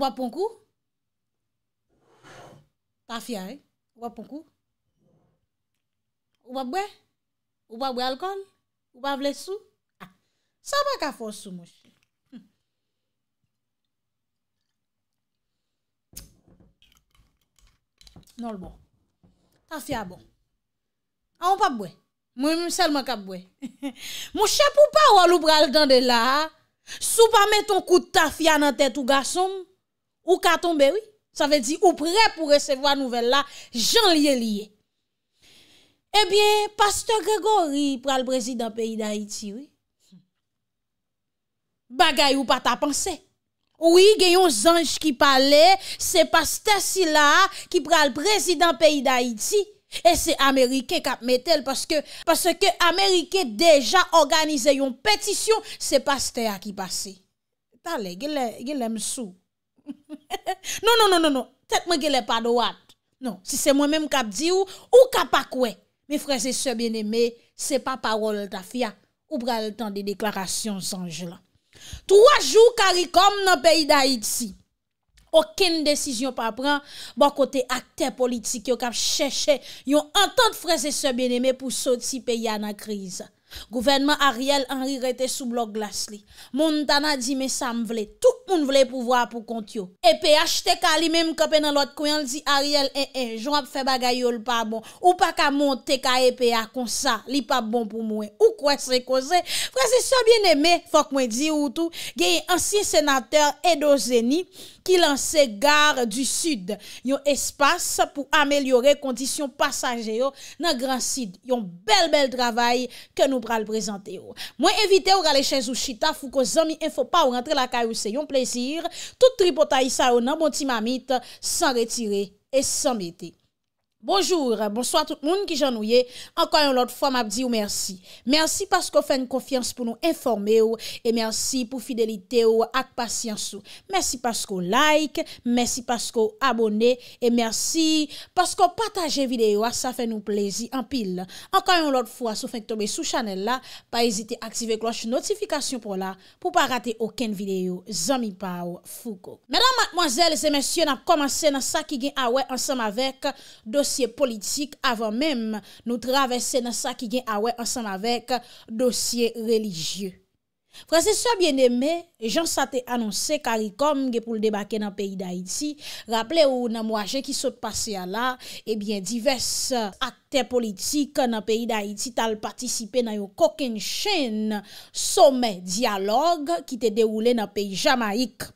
Ou wap ponkou? Ta fya e? Eh? Ou wap ponkou? Ou wap bwe? Ou wap bwe alkon? Ou wap vle sou? Ah, sa wap ka fwo sou monshi? Hmm. Non l bon. Ta fya bon. A ou wap bwe? Mwen mwen sel man kap bwe. Monshi ap ou pa walo pral dan de la? Sou pa met ton kout ta fya nan tet ou gasom? Monshi ap ou pa walo pral dan de la? Ou ka tombe, oui. Sa ve di ou pre pou resevo a nouvel la, jan liye liye. Ebyen, eh paste Gregori pral prezident peyi da iti, oui. Bagay ou pa ta panse. Oui, gen yon zanj ki pale, se paste si la ki pral prezident peyi da iti e se Amerike kap metel parce ke Amerike deja organize yon petisyon se paste a ki pase. Pale, gen lem sou. Non, non, non, non, tèt mwen ke lè pa doat Si se mwen mèm kap di ou, ou kap akwe Mi freze se ben eme, se pa parol ta fia Ou pral tan de deklarasyon sanj la Troa jou karikom nan peyi da iti Okin desisyon pa pran, bon kote akte politik yo kap chè chè Yo antan freze se ben eme pou sot si peyi anakriz Gouvernement Ariel Henry rete sou blok glas li. Moun ntana di me sa m vle. Tou moun vle pou vwa pou kont yo. EPH te ka li mem kope nan lot kwen l di Ariel en eh, en. Eh, Joun ap fe bagay yo l pa bon. Ou pa ka moun te ka e EPA kon sa. Li pa bon pou mwen. Ou kwen se koze. Franses yo bien eme. Fok mwen di ou tou. Geye ansi senater Edo Zeni ki lanse gar du sud. Yon espas pou amelyore kondisyon pasaje yo nan gran sid. Yon bel bel travay ke nou pral prezante yo. Mwen evite yo gale chen zou chita fou kon zon mi enfo pa ou rentre la kay ou se yon plezir. Tout tripotay sa yo nan bonti mamit san retire et san meti. Bonjour, bonsoir tout moun ki jan nou ye, ankan yon lot fwa m ap di ou mersi. Mersi pasko fè n konfians pou nou informe ou, e mersi pou fidelite ou ak pasyans ou. Mersi pasko like, mersi pasko abone, e mersi pasko pataje videyo a sa fè nou plezi an pil. Ankan yon lot fwa sou fè k tombe sou chanel la, pa ezite aktive kloche notifikasyon pou la, pou pa rate oken videyo. Zami pa ou, fugo. Mèdame, mèdame, mèdame, mèdame, mèdame, mèdame, mèdame, mèdame, mèdame, mèdame, mèdame, mèdame, mèdame, mèd Dosye politik avan menm nou travese nan sa ki gen awen ansan avek dosye religye. Franseswa bien eme, jan sa te anonse karikom ge pou l debake nan peyi da iti. Raple ou nan mwaje ki sot pase ya la, ebyen divers akte politik nan peyi da iti tal patisipe nan yo koken chen somen dialog ki te dewule nan peyi jamaik.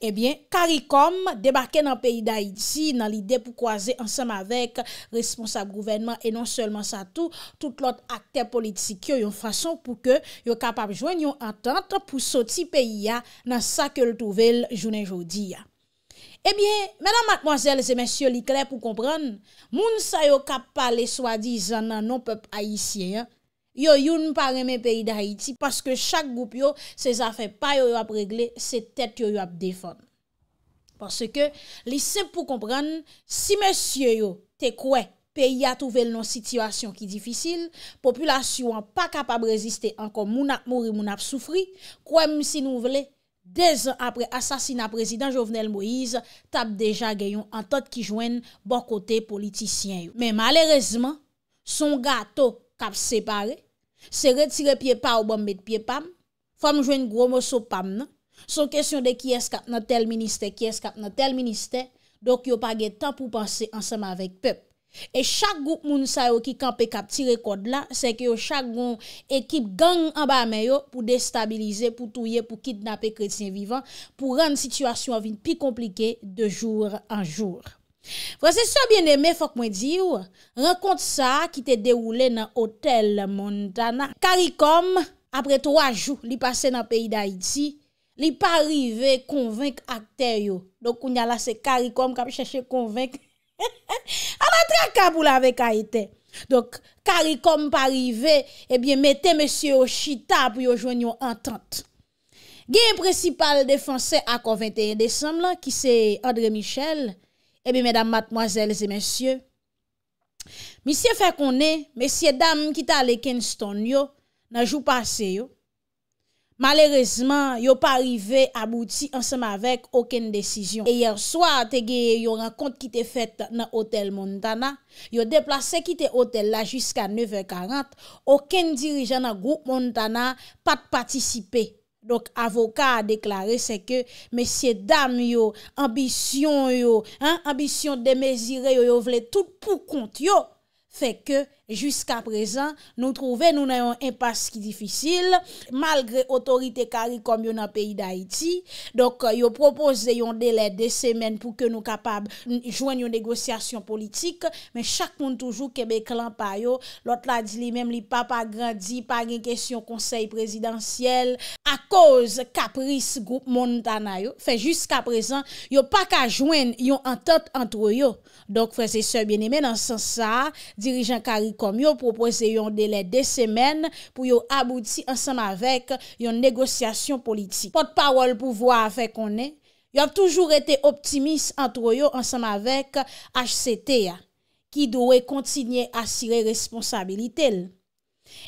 Ebyen, eh karikom, debake nan peyi da iti, nan lide pou kwaze ansam avek responsab gouvenman e non selman sa tou, tout lot akte politik yo yon fason pou ke yo kapap jwen yon antante pou soti peyi ya nan sa ke loutouvel jounen joudi ya. Ebyen, eh menan matmoazel zemensyo likler pou kompran, moun sa yo kap pale swadi zan nan non pep haitien ya, yo yon pa reme peyi da Haiti paske chak goup yo se zafen pa yo yo ap regle, se tet yo yo ap defon. Paske li se pou kompran, si mesye yo te kwe peyi a touvel non situasyon ki difisil, populasyon pa kapab reziste ankon moun ap mouri, moun ap soufri, kwen msi nou vle, dez an apre asasina prezident Jovenel Moïse, tap deja genyon an tot ki jwen bon kote politisyen yo. Men malerezman, son gato kap separe, Se retire pie pa ou bom bete pie pam, fam jwen gwo moso pam nan, son kesyon de ki eskap nan tel minister, ki eskap nan tel minister, dok yo page tan pou panse ansama vek pep. E chak goun moun sa yo ki kanpe kap tire kod la, se yo chak goun ekip gang an ba me yo pou destabilize, pou touye, pou kidnape kretien vivan, pou rande situasyon vin pi komplike de jour an jour. Fransesor eh bien eme fok mwen diw Renkont sa ki te dewoule nan hotel Montana Karikom apre 3 jou li pase nan peyi da iti Li pa rive konvenk akter yo Dok ou nyalase karikom kap cheshe konvenk An atre kabou la vek a ite Dok karikom pa rive Ebyen mette mese yo shita pou yo jwen yo antante Gen presipal defanse akon 21 desem la Ki se André Michel Ebi eh mèdam matmoazèles e mèsyè, misye fè konè, misye dam ki ta leken ston yo, nan jou passe yo, malèrezman yo pa rive abouti ansèm avèk okèn desisyon. E yèr swa te ge yon rakont ki te fèt nan hotel Montana, yo deplase ki te hotel la jiska 9h40, okèn dirijan nan group Montana pat patisipè. avoka a deklare se ke mesye dam yo, ambisyon yo, ambisyon demezire yo, yo vle tout pou kont yo se ke Jusk aprezen, nou trove nou nan yon impas ki difisil, malgre otorite kari kom yon an peyi da iti. Dok euh, yo propose yon dele de semen pou ke nou kapab jwen yon negosyasyon politik, men chak moun toujou kebek lan pa yo. Lot la di li mem li pa pa grandi, pa gen kesyon konsey presidansyel. A koz kapris group montana yo. Fè, jusk aprezen, yo pa ka jwen yon an tot antro yo. Dok fè se se bine men ansan sa, dirijan kari kom yo propose yon dele de semen pou yo abouti ansan avèk yon negosyasyon politik. Pot pa wòl pou vwa avèk konè, yo ap toujou rete optimist antro yo ansan avèk HCT ya, ki doè kontinye asire responsabilite l.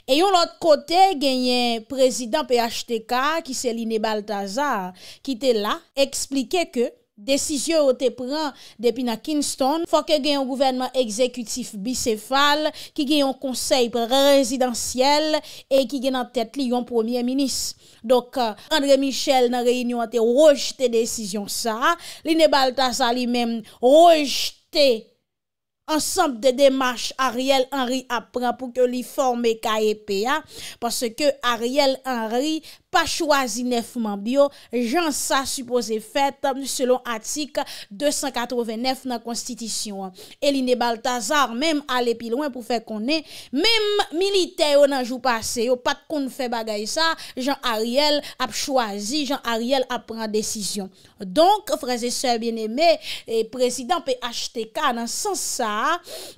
E yon lot kote genyen prezident PHTK ki sèline Baltazar, ki te la eksplike ke, Desisyon ou te pren depi na Kingston, fwa ke gen yon gouvenman ekzekutif bisefal, ki gen yon konsey pre-rezidentiyel, e ki gen an tèt li yon premier minis. Dok euh, Andre Michel nan reynyon te rojte desisyon sa, li ne bal tasa li men rojte. ansanp de demarche Ariel Henry ap pran pou ke li forme KEPA paske Ariel Henry pa chwazi nefman bio jan sa supose fet selon atik 289 nan konstitisyon Eliné Baltazar menm ale pilouen pou fe konen menm militeyo nan jou pase yo pat kon fe bagay sa jan Ariel ap chwazi jan Ariel ap pran desisyon donk freze se bieneme prezident PHTK nan san sa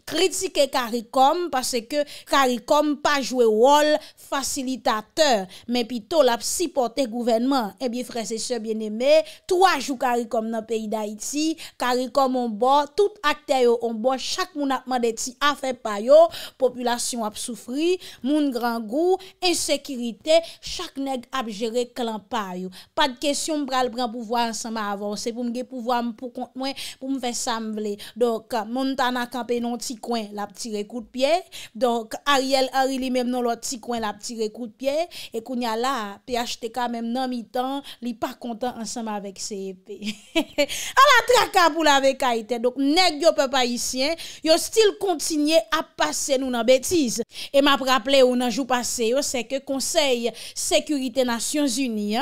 kritike karikom pase ke karikom pa jwe wol, fasilitateur men pito la psipote gouvenman ebi eh frese se bieneme 3 jou karikom nan peyi da iti karikom on bo, tout akte yo on bo, chak moun apman deti afe payo, populasyon ap soufri, moun gran gou ensekirite, chak neg ap jere klan payo, pad kesyon mpral pran pouvoan san ma avanse pou mge pouvoan mpou kont mwen pou mfe samble, dok moun tana kape nou ti kwen la pti rekou de pye, donk Ariel Ari li mem nou la ti kwen la pti rekou de pye, e koun ya la, pi achete ka mem nan mi tan, li pa kontan ansanm avèk CEP. A la traka pou la vekaitè, donk neg yo pe pa isyen, yo stil kontinye ap pase nou nan betiz. E ma praple ou nan jou pase, yo seke konsey Sekurite Nasyons Uni,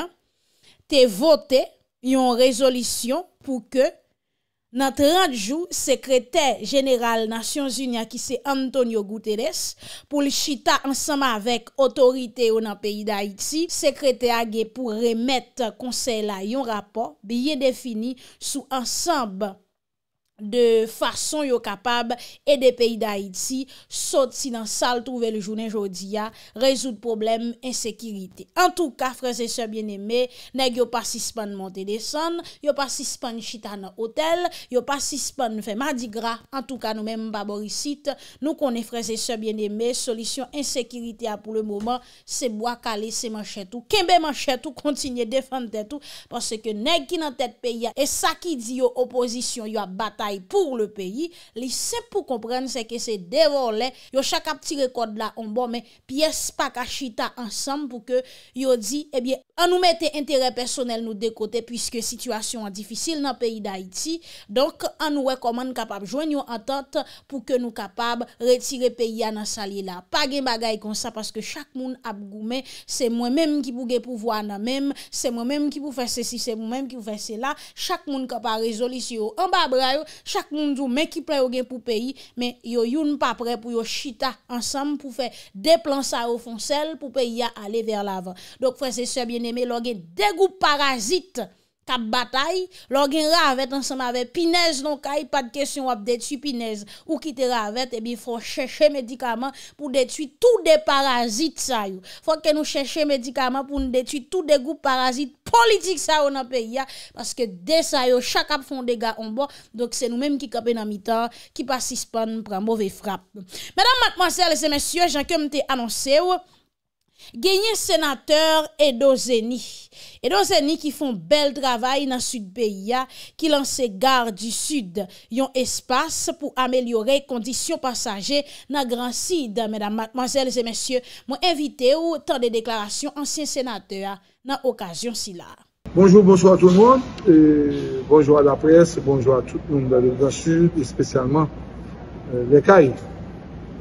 te vote yon rezolisyon pou ke Nan 30 jou, sekreter general Nasyon Zunya ki se Antonio Guterres pou li chita ansama vek otorite ou nan peyi da iti, sekreter age pou remet konsey la yon rapor biye defini sou ansambe. de fason yo kapab e de peyi da Haiti, sot si nan sal trouve le jounen jodi ya, rezout problem, insekiriti. En tout ka, freze se bien eme, neg yo pasispan monte desan, yo pasispan chitan nan hotel, yo pasispan fe madigra, en tout ka nou men mba borisit, nou konen freze se bien eme, solisyon insekiriti ya pou le mouman, se mwa kale, se manchet ou, kembe manchet ou, kontinye defante te tou, parce ke neg ki nan tet peyi ya, e sa ki di yo oposisyon, yo batay, pou le peyi, li sep pou kompren seke se devor le, yo chakap tire kod la, on bomen piyes pakachita ansam pou ke yo di, ebyen, an nou mette interè personel nou dekote, pwiske situasyon an difisil nan peyi da iti donk an nou rekomande kapab jwen yon atat pou ke nou kapab retire peyi an an sali la pa gen bagay kon sa, paske chak moun ap goume, se mwen menm ki pou ge pou voan nan menm, se mwen menm ki pou fese si, se mwen menm ki pou fese la chak moun kapab rezoli si yo an babrayo Chak moun djou men ki ple yon gen pou peyi, men yon yon pa pre pou yon chita ansam pou fe deplan sa ou fon sel pou peyi ya ale ver lavan. Dok fwese se bien eme, lor gen degou parazit. Kap batay, lor gen ravet anseman ve pinez non kay, pad kesyon wap detu pinez. Ou ki te ravet, ebi fò chèche medikaman pou detu tout de parazit sa yo. Fò ke nou chèche medikaman pou nou detu tout de goup parazit politik sa yo nan peyi ya. Paske de sa yo, chak ap fon dega anbo. Dok se nou menm ki kapè nan mitan, ki pa sispan pran bove frap. Mèdam matman se alese mèsyò, jankèm te anonseyo. Genye senatèr Edo Zeni. Edo Zeni ki fon bel travay nan sud beya ki lanse gare du sud yon espase pou amelyore kondisyon pasajè nan gran sid. Mèdam matmazèl zè mèsyè mwen evite ou tan de deklarasyon ansyen senatèr nan okasyon si la. Bonjour, bonsoir tout le monde. Bonjour à la presse, bonjour à tout le monde de la sud, et spécialement euh, les caïds.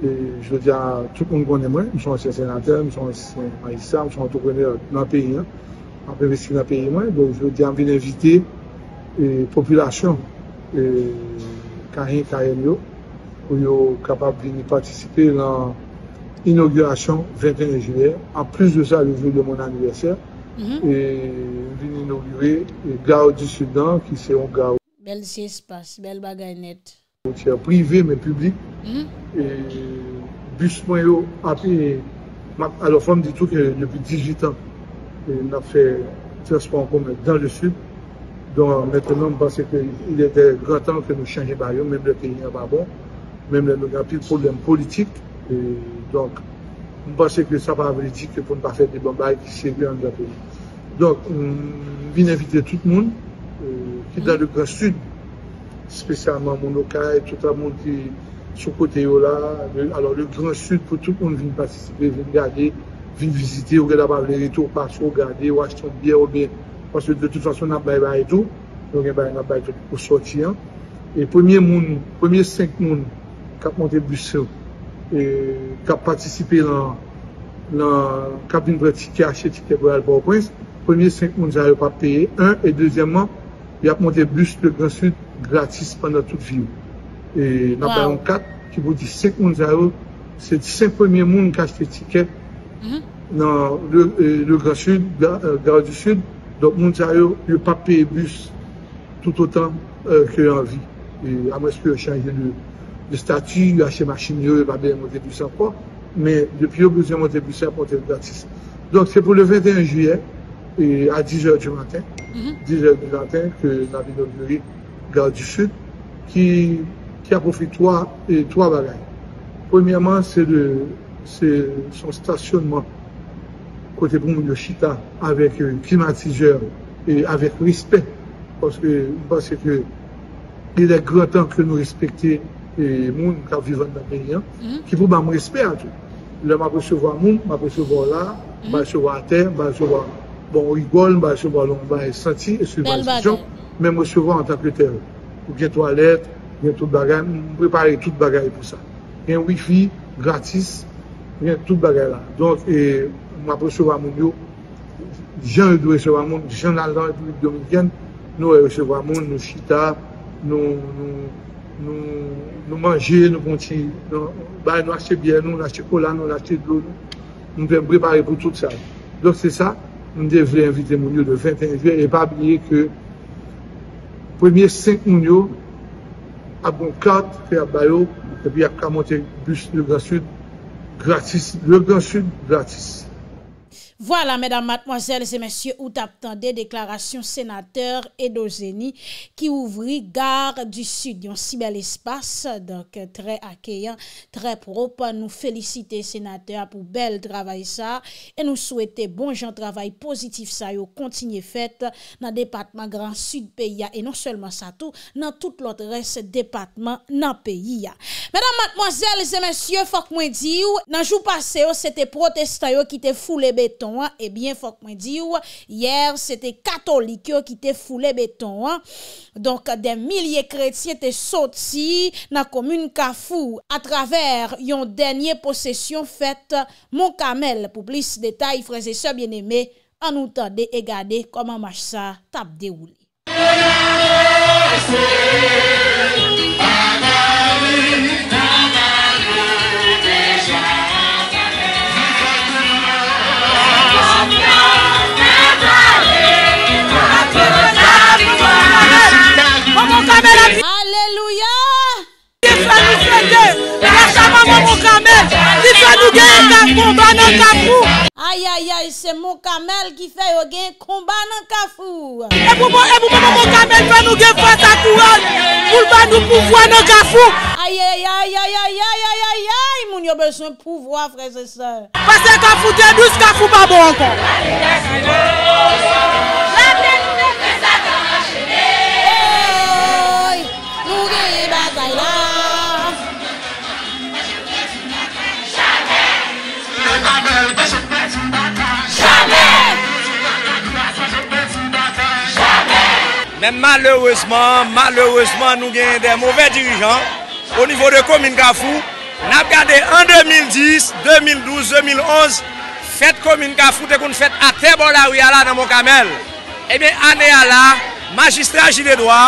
E, je diya, tout mwen konnen mwen, mwen son se senatè, mwen son se maïsa, mwen son se mwen tout konnen nan peyi. An pe ve si nan peyi mwen, bon je diyan vini evite populasyon. Kari, kari yo, kou yo kapab vini patisipe lan inogurasyon 21 juliè. An plus de sa, le vini de mwen anouyese, mm-hmm. vini inogure Gawou di Soudan ki se yon Gawou. Bel se espas, bel bagay net. frontière privé, mais public. Mm Et bus moyen, e alors femme dit tout que depuis 18 ans, on e a fait transport en commun dans le sud. Donc maintenant, parce qu'il était grand temps que nous changions de même le pays n'est pas bon, même le nous avons problème politique. Et donc, je pense que ça va pas dire que pour ne pas faire des bombards qui sérieux dans le pays. Donc, je viens inviter tout le monde euh, qui est dans hmm. le grand sud spécialement Monoka tout le monde qui est sur côté là. Alors le Grand Sud pour tout le monde qui vient participer, vient regarder, vient visiter, ou d'avoir les retours, passer, regarder, ou acheter un bien ou bien. Parce que de toute façon, on a pas et tout. Donc on a bail de tout pour sortir. Hein. Et premier monde, premier cinq monde qui a monté le bus hein, et qui a participé à la cabine pratique qui a acheté ticket pour Albert Prince, premier cinq monde, ils pas payé. Un, et deuxièmement, il a monté le bus le Grand Sud gratis pendant toute vie et n'a quatre qui vous qui vous dit 5 moun zaro, c'est 5 premye moun kache te dans mm -hmm. le, euh, le Grand Sud, euh, Gare du Sud, donc moun pas bus tout autant euh, que en et à moins que je changé de, de statut à ache machin yo, yo pas monté monte bus anpon, men depi yo beze gratuit. bus c'est pour gratis. donc c'est pour le 21 et à 10h du matin, 10h mm-hmm. du matin, que nan binoguri, du Sud qui, qui a profité trois, et trois bagages. Premièrement, c'est de, c'est son stationnement côté pour de Chita avec euh, climatiseur et avec respect parce que, parce que il est grand temps que nous respecter les gens qui vivent dans le pays, hein, mhm. qui vous m'a respect ce tout. Là, je recevoir les voir recevoir là, mhm. je recevoir à terre, recevoir, bon, rigole, je recevoir l'on et sentir, et gens men m wesevo an tak le ter, ou gen toalet, gen tout bagay, m prepari tout bagay pou sa. Gen wifi, gratis, gen tout bagay la. Donk, e, m ap wesevo a moun yo, jan yon wesevo a moun, jan al dan le publik dominiken, nou wesevo a moun, nou chita, nou manje, nou konti, nou bay, nou asche biyè, nou asche kolan, nou asche doun, nou dèm prepari pou tout sa. Donk, se sa, m devle invite moun yo de 21 juan, e pa bine ke Premye 5 inyo, apon 4 fè a bayo, tebi a kamote bus Le Grand Sud gratis. Le Grand Sud gratis. Voilà, mesdames, mademoiselles et messieurs, ou t'attendez, déklaration sénateur Edo Zeni, ki ouvri Gare du Sud. Yon si bel espace, donc, très accueillant, très propre. Nous féliciter sénateur pou bel travail ça, et nous souhaiter bon genre travail positif ça, yo, continue fait nan département grand sud P.I.A. et non seulement sa tour, nan tout l'autre reste département nan P.I.A. Mesdames, mademoiselles et messieurs, faut que moi dit you, nan jou passe yo, c'était protestant yo, ki te foule béton. Ebyen fok mwen di ou Yer se te katolik yo ki te foule beton Donk de milye kretye te soti Nan komune ka fou A traver yon denye posesyon fète Mon kamel, pou plis detay Freze se bieneme An nou tade egade Koman mwache sa Tabde ou li Mwen an mwache se Akan mwen Aleluya Ayayay, se mou kamel ki fe yon gen konba nan kafou Ayayay, moun yo besen pouvo a fre se se Pase kafou, gen douz kafou pa bo ankon Aleluya Men malheureseman, malheureseman nou genye de mouvè dirijan O nivou de komine kafou Nap gade an 2010, 2012, 2011 Fèt komine kafou te koun fèt a te bol a ouyala nan mou kamel Ebyen eh ane ala, magistran gil edwa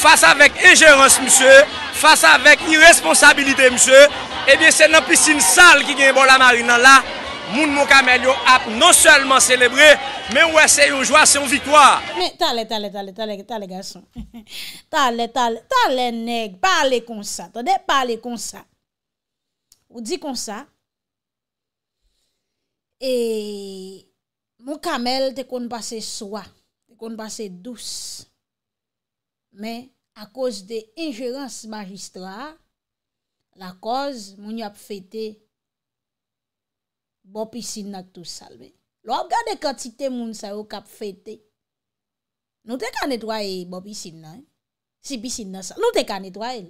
Fas avèk ejeros msè Fas avèk i responsabilite msè Ebyen eh se nan pisine sal ki genye bol a marina la Moun mou kamel yo ap non selman selebré, men ou ese yon jwa se yon vitwa. Men, tale, tale, tale, tale, tale, gason. Tale, tale, tale, nek, pale konsa. Tade pale konsa. Ou di konsa. E mou kamel te kon base swa, kon base dous. Men, a koz de injerans magistra, la koz moun ap fete moun. Bopi sin nak tou salve. Lo ap gade katite moun sa yo kap fete. Nou te ka netwaye bopi sin nan. Eh? Si bisin nan sa. Nou te ka netwaye.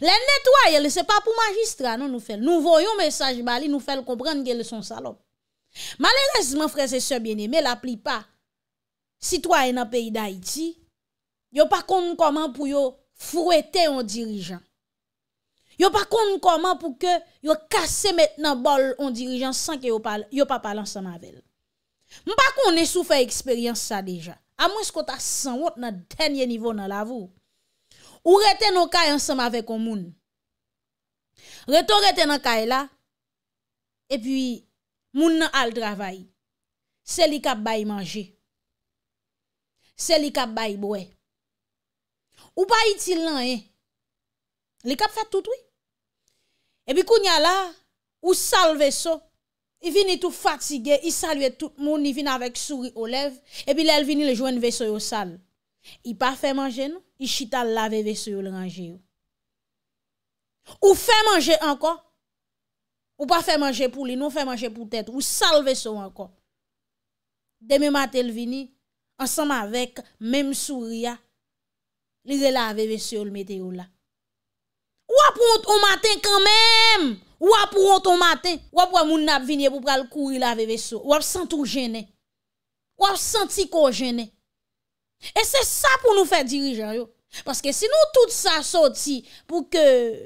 Len netwaye, le se pa pou magistra nan nou fel. Nou voyon mesaj bali, nou fel komprenn gen le son salop. Malè resman frese se biene, me la pli pa. Sitwaye nan peyi da iti, yo pa konkoman pou yo fwete yon dirijan. yo pa kon konman pou ke yo kase met nan bol on dirijan san ke yo pa palan san mavel. Mpa kon ne sou fe eksperyans sa deja. A mwen sko ta san wot nan denye nivou nan lavo. Ou rete nan kaye san mavel kon moun. Reto rete nan kaye la, e pi moun nan al travay. Se li kap bay manje. Se li kap bay boue. Ou bay itil nan e. Li kap fat tout wik. Ebi kounya la, ou salve so, i vini tou fatige, i salve tout moun, i vini avek suri ou lev, ebi lèl vini le jwen veso yo sal. I pa fè manje nou, i chital lave veso yo l'rangi yo. Ou fè manje ankon, ou pa fè manje pou li, nou fè manje pou tèt, ou salve so ankon. Demi matèl vini, ansanm avek, mèm suri ya, li zè lave veso yo l'mete yo la. Wap ou maten kanmen, wap ou maten, wap ou moun ap vinye pou pral kouri la veve sou, wap sentou jene, wap senti kou jene. E se sa pou nou fe dirijan yo, paske se nou tout sa soti pou ke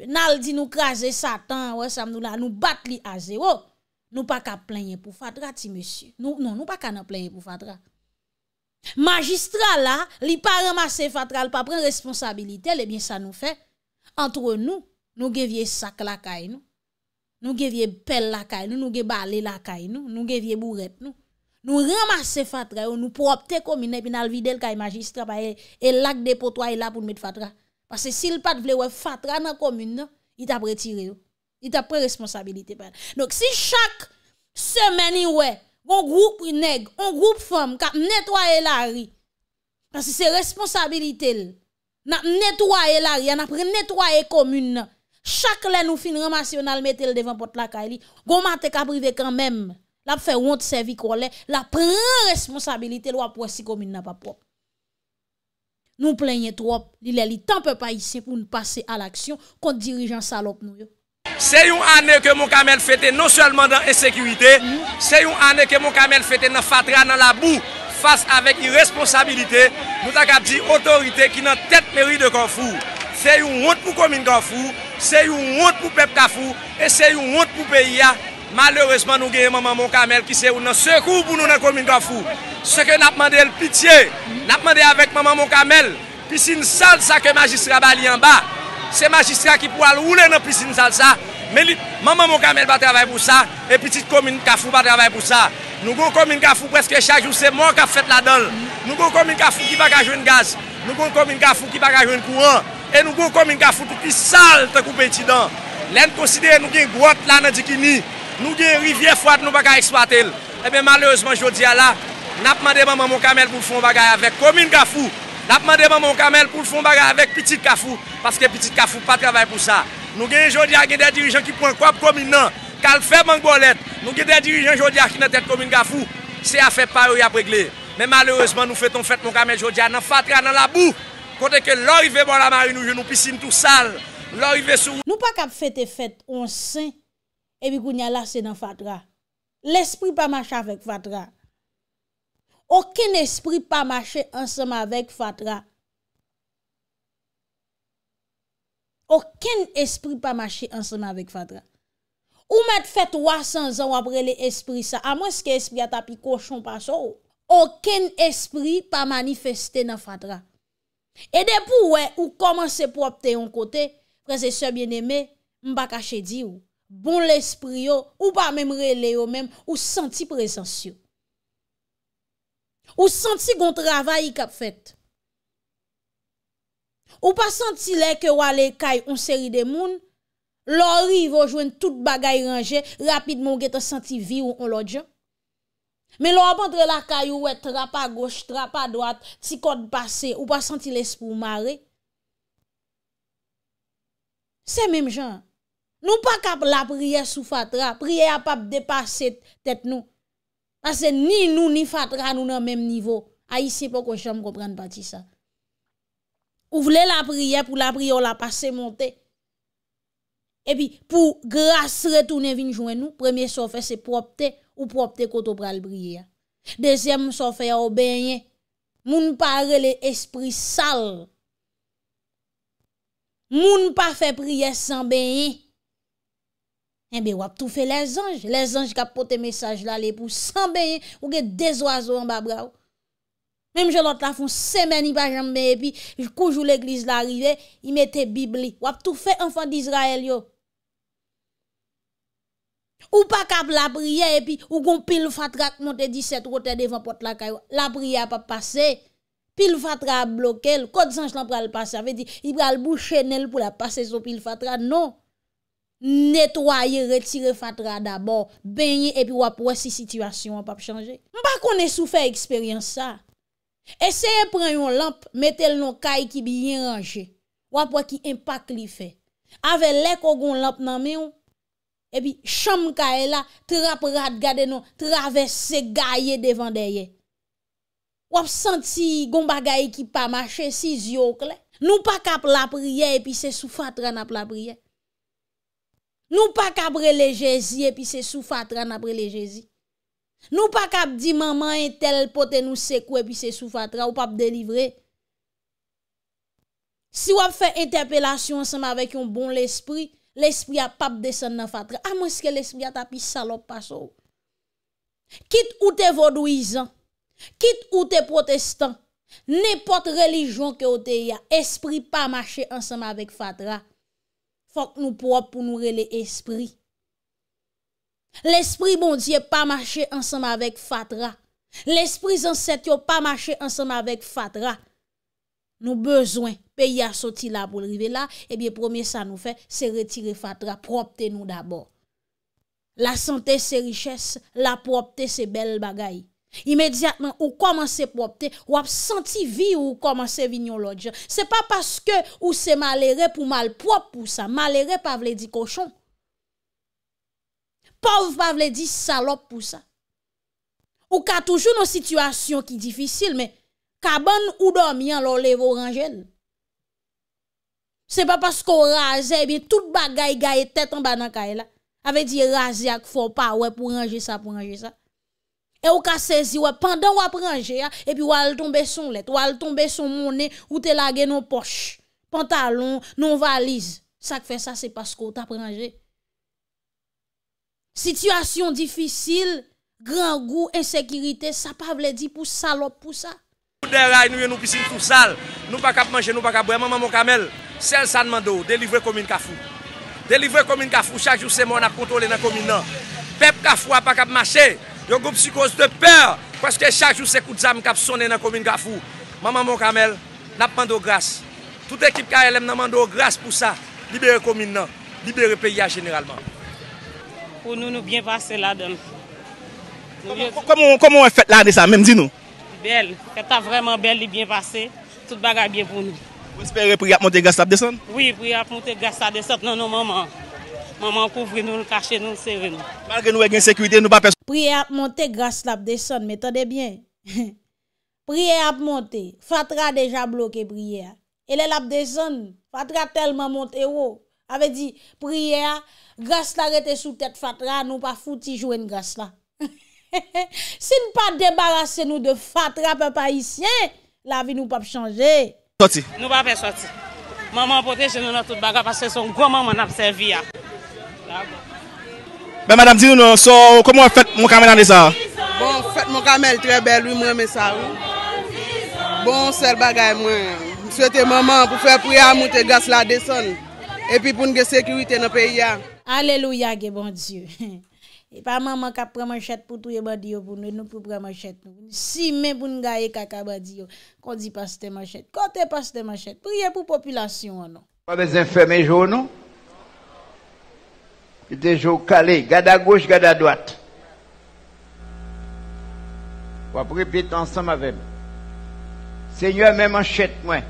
nal di nou kaze satan, wap samdou la nou bat li aze, wop, nou pa ka plenye pou fatra ti, monsi. Non, nou pa ka na plenye pou fatra. Magistra la, li pa remase fatra, li pa pren responsabilite, le bin sa nou fe. antre nou, nou gevyè sak lakay nou, nou gevyè pel lakay nou, nou gevalè lakay nou, nou gevyè mou rep nou, nou ramase fatra yo, nou propte komine, pi nan vide lakay magistra, pa e lak depotwa e la pou non, nmet fatra. Pase si l pat vle wè fatra nan komine, it apre tire yo, it apre responsabilite. Donc si chak semeni wè, bon group yon neg, bon group fom, ka netwaye la ri, pase se responsabilite lè, Na netwaye laryan, na pre netwaye komune Chak lè nou fin remasyon al metèl devan pot lakay li Goma te ka prive kan mèm La pre responsabilite lwa pre si komune nan pa pop Nou plènyè trop, li lè li tanpe pa yise pou nou pase al aksyon Kont dirijan salop nou yo Se yon anè ke mou kamel fète non selman dan esekywite mhm. Se yon anè ke mou kamel fète nan fatra nan la bou Fas avèk iresponsabilite, nou tak ap di otorite ki nan tet meri de konfou. Se yon hont pou komine konfou, se yon hont pou pep konfou, e se yon hont pou peyi ya, malèresman nou geye maman mou kamel ki se yon nan sekou pou nou nan komine konfou. Se ke nap mande el pitiye, nap mande avèk maman mou kamel, pisine salsa ke magistra ba li an ba. Se magistra ki pou al oule nan pisine salsa, maman mou kamel ba travè pou sa, e pitiye komine konfou ba travè pou sa. Nou kon komine kafou pweske chajou se moun ka fwet la don. Nou kon komine kafou ki baga jwen gaz. Nou kon komine kafou ki baga jwen kouan. E nou kon komine kafou tout ki salta kou peti dan. Len konside nou gen grot la nan dikini. Nou gen rivye fwad nou baga ekspwat el. Ebe maleozman jodi ala, nap mande maman mou kamel pou l'fon baga yavek komine kafou. Nap mande maman mou kamel pou l'fon baga yavek peti de kafou. Paske peti de kafou pa travay pou sa. Nou gen jodi agen de dirijan ki pwen kwa pou komine nan. Kal fe mong bolet, nou ki de dirijen jodia ki net et komin gafou, se a fe parou ya pregle. Men malerouzman nou fe ton fet mong kame jodia nan fatra nan la bou. Kote ke lor i ve bon la mari nou je nou pisine tou sal, lor i ve sou... Nou pa kap fet e fet, on sen e bi kou nyalase nan fatra. L'espri pa mache avek fatra. Oken espri pa mache ansema avek fatra. Oken espri pa mache ansema avek fatra. Ou mèd fèt 300 an apre le espri sa, a mwen skè espri ata pi kochon pa sa ou, oken espri pa manifeste nan fadra. E depou wè, ou komanse pou apte yon kote, prese sè bien eme, mba kache di ou, bon l'espri yo, ou pa mèm re le yo mèm, ou santi prezensyo. Ou santi gon travayi kap fèt. Ou pa santi lè ke wale kaj un seri de moun, Lo rive ou jwen tout bagay ranger, rapidman ou ge te senti vi ou on lo djan. Men lo ap entre la kayou, ou et tra pa goch, tra pa doat, ti kote pase, ou pa senti lespou mare. Se menm jan. Nou pa kap la priye sou fatra, priye ap ap depase tet nou. Ase ni nou ni fatra nou nan menm nivou. A yi se po kwen chanm reprenn pati sa. Ou vle la priye pou la priye ou la pase monte. E pi pou grase retounen vin jounen nou, premye sofe se propte ou propte koto pral brye. Dezem sofe yo banyen, moun pa rele espri sal. Moun pa fe brye san banyen. E bi wap tou fe lez anj. Lez anj ka pote mesaj la le pou san banyen ou ge dez oazo an babraw. Mem jelot la foun semeni pa jan banyen pi, koujou l'eklis la rive, i mette bibli. Wap tou fe anfan di Israel yo. Ou pa kap la priye epi, ou gon pil fatra ak monte 17 rotè devan pot la kayo. La priye ap ap pase, pil fatra a bloke, l kote zanj lan pral pase. A ve di, i pral bou chenel pou la pase sou pil fatra. Non, netwaye, retire fatra d'abord, benye epi wap wè si situasyon ap ap chanje. Mpa konè sou fè eksperyens sa. Eseye pren yon lamp, metel non kay ki bi yin range. Wap wè ki impak li fè. Ave lè kogon lamp nan mè yon. epi chanm ka e la traprat gade nou, travesse gaye devan deye. Wap santi gomba gaye ki pa mache, si zyokle. Nou pa kap la priye, epi se soufatran ap la priye. Nou pa kap relejezi, epi se soufatran ap relejezi. Nou pa kap di maman, tel pote nou sekwe, epi se soufatran, wap ap delivre. Si wap fe interpelasyon seman avek yon bon l'espri, L'esprit a pap desen nan fatra. Amouske l'esprit a tapis salop pa sou. Kit ou te vodouizan. Kit ou te protestan. Nèpot religion ke ou te ya. Esprit pa mache ansem avèk fatra. Fok nou pou ap pou nou rele esprit. L'esprit bon diye pa mache ansem avèk fatra. L'esprit zanset yo pa mache ansem avèk fatra. Nou bezwen, peyi a soti la pou rive la, ebye eh premier sa nou fe, se retire fatra, propte nou d'abord. La sante se richesse, la propte se bel bagay. Imediatman ou komanse propte, ou ap santi vi ou komanse vinyon lodje. Se pa paske ou se malere pou mal prop pou sa, malere pa vle di koshon. Pov pa vle di salop pou sa. Ou ka toujou nou situasyon ki difisil, men, ou dormi C'est pas parce qu'on rase eh bien tout bagay la tête en bas dans kay Avait dit rase ak faut pas ouais pour ranger ça pour ranger ça. Et ou ka saisi ouais pendant ou ranger ah, et puis ou al tomber son lettre, ou al tomber son monnaie ou te lage non poche, pantalon, non valise. Ça fait ça c'est parce qu'on t'a rangé. Situation difficile, grand goût, insécurité, ça pas veut dire pour salope pour ça. Nou bak ap manje, nou bak ap boye Maman mou kamel, sel san mandou Delivre komine kafou Delivre komine kafou, chak jou se moun ap kontrole nan komine nan Pep ka fwa, pak ap mache Yo go psikose de per Kwa seke chak jou se kout zam kap sonnen nan komine kafou Maman mou kamel, nap mandou gras Tout ekip ka elèm nan mandou gras pou sa Libere komine nan Libere peya generalman Pou nou nou bien passe la dom Kou moun fèt la de sa, mèm di nou Bel, ke ta vreman bel li byen pase, tout bagay byen pou nou. Vous espérez prier ap monté gaz lape de son? Oui, prier ap monté gaz lape de son nan nou maman. Maman kouvri nou, nou kache nou, nou sere nou. Malke nou e gen sekwite, nou pa perso. Prier ap monté gaz lape de son, me tade bien. Prier ap monté, fatra deja bloke prier. E le lape de son, fatra telman monté ou. Ave di, prier, gaz lape de son, fatra nou pa fouti jouen gaz lape. Si nou pa debarase nou de fatrape pa isyen, la vi nou pa pe chanje. Soti. Nou pa pe soti. Maman potej genou nou tout bagay parce son gwa maman ap serviya. Ben madame di nou nou, so komon fèt mou kamel an de sa? Bon fèt mou kamel tre bel, lui mwen me sa ou. Bon sèl bagay mwen. Mwen souete maman pou fè priya moun te gas la de son. E pi pou nge sekirite nou pe iya. Aleluya ge bon Diyo. E pa maman ka preman chet pou touye badiyo pou nou, nou pou preman chet. Si men pou nou gaye kaka badiyo, kon di paste man chet. Kote paste man chet, priye pou populasyon anon. Wabè zem fèmè jou nou? Jou kalè, gada gouj, gada dwat. Wabè pou repit ansam avem. Senyo mè man chet mwen.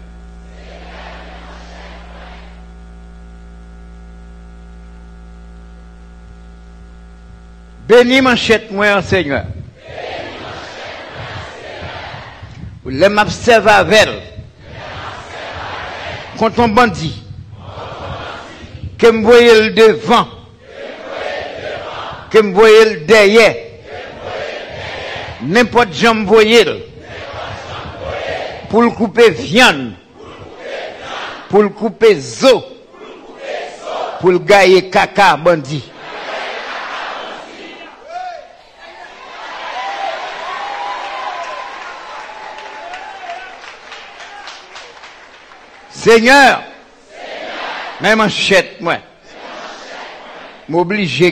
Bénis chèque, moi, Seigneur. Le m'observe avec contre un bandit. Que me voyez le devant. Que me voyez le derrière. N'importe qui me voit Pour le couper viande. Pour le couper zo. Pour le gailler caca bandit. Seigneur, même achète moi. M'oblige te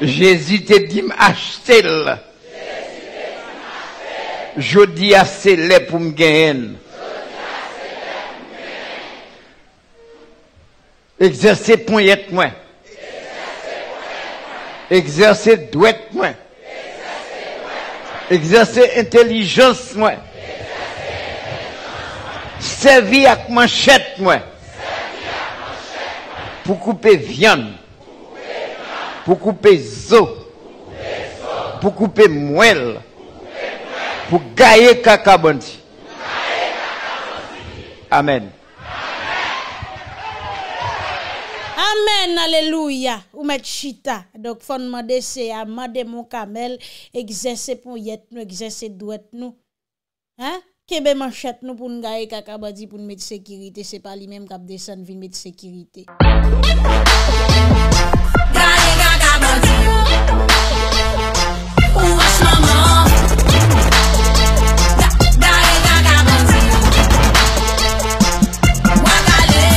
dit d'y m'acheter. Je dis à pour me gagner. exercez point moi. exercez douette moi. exercez intelligence moi. Servi ak man chet mwen. Pou koupe vyan. Pou koupe zo. Pou koupe mwen. Pou gaye kaka banti. Amen. Amen. Aleluya. Ou met chita. Dok fon mwade se amade mwen kamel. Egzese pou yet nou. Egzese dou et nou. Ha? Ebe man chat nou pou n'gaye kaka badi pou n'med sekirite Se pa li menm kap desan vi med sekirite Gaye kaka badi Ou as mama Gaye kaka badi Wakale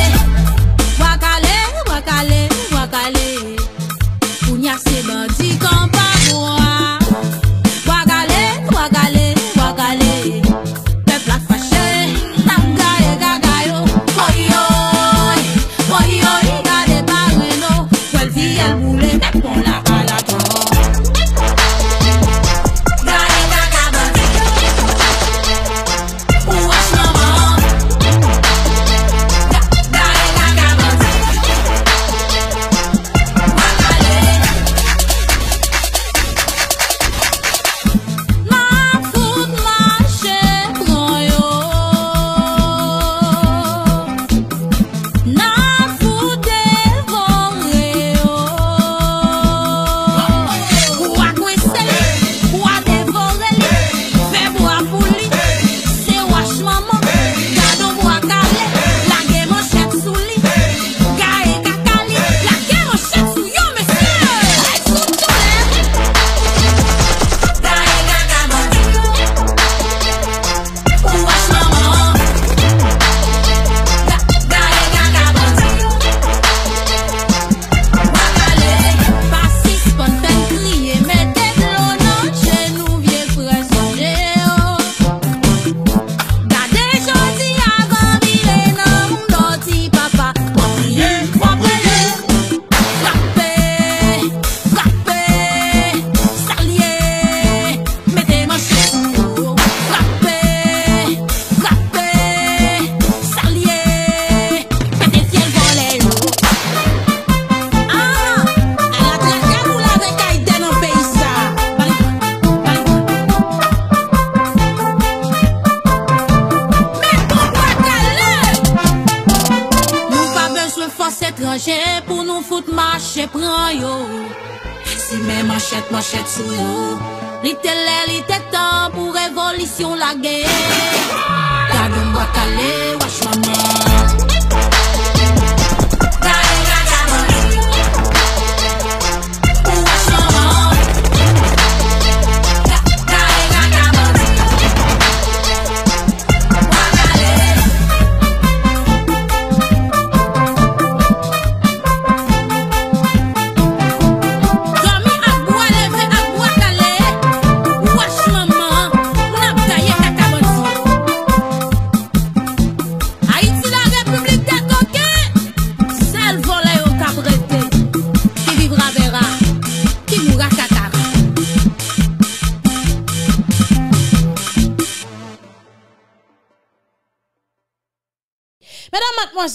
Wakale, wakale, wakale Ou nyase badi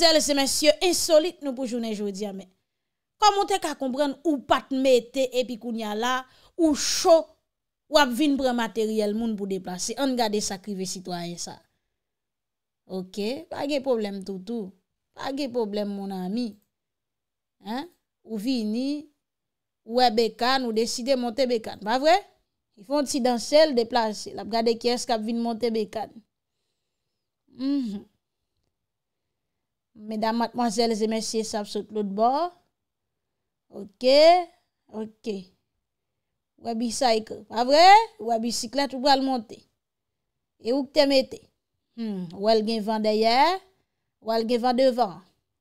el se men sye insolite nou pou jounen joudi ame. Kwa moun te ka kompren ou pat mette epi kounya la ou sho wap vin pre materyel moun pou deplase an gade sakrive sitwa e sa. Ok, pa ge problem toutou. Pa ge problem moun ami. Ou vini ou e bekan ou deside monte bekan. Ba vre? I fon ti dansel deplase. Lab gade kyes ka vin monte bekan. Mh mh. Medan matmanjel zemensye sap sot lout bo. Ok. Ok. Ouwa bisiklet ouwa bisiklet ouwa l monti. E ouk temete. Ouwa gen van daye. Ouwa gen van devan.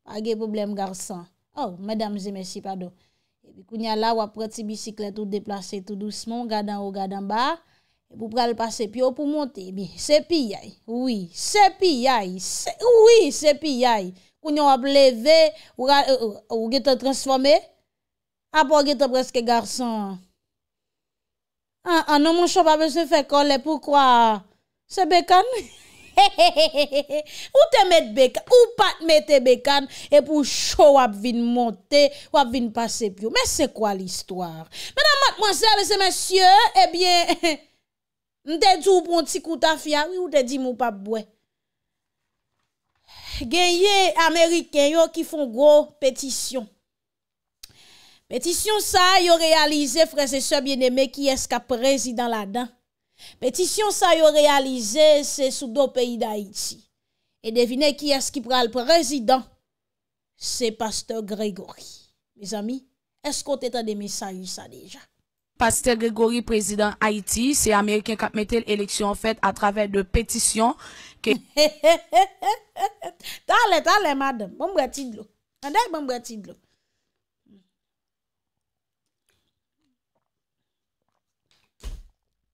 A gen problem garsan. Ouw, medan zemensye pado. Kounya la ouwa proti bisiklet ouwa deplase tout doucemon. Gadan ouwa gadan ba. Ouwa pral pase pi ouwa pou monti. Se pi yay. Ouwi se pi yay. Ouwi se pi yay. ou nyon wap leve, ou euh, euh, ge te transforme, ap wap ge te preske garson. Anon moun chow pa mwen se fè kol, poukwa se bekan? Ou te met bekan, ou pat met te bekan, ep ou chow wap vin monte, wap vin pase pyo. Mè se kwa l'histoire? Mè nan mat mwen sè, mè se mè sè, mè te djou pou mwen ti kouta fya, ou te di moun pap bwe? Genye Ameriken yo ki fon gro petisyon. Petisyon sa yo realize, freze se bieneme, ki es ka prezidant la dan. Petisyon sa yo realize, se sou do peyi da Haiti. E devine ki es ki pral prezidant, se Pastor Gregory. Mez ami, esko te ta de mesayi sa deja? Pastor Gregory, prezidant Haiti, se Ameriken ka metel eleksyon fet a traver de petisyon. He he he he he he he Talè talè madèm, bon bretid lò An dèk bon bretid lò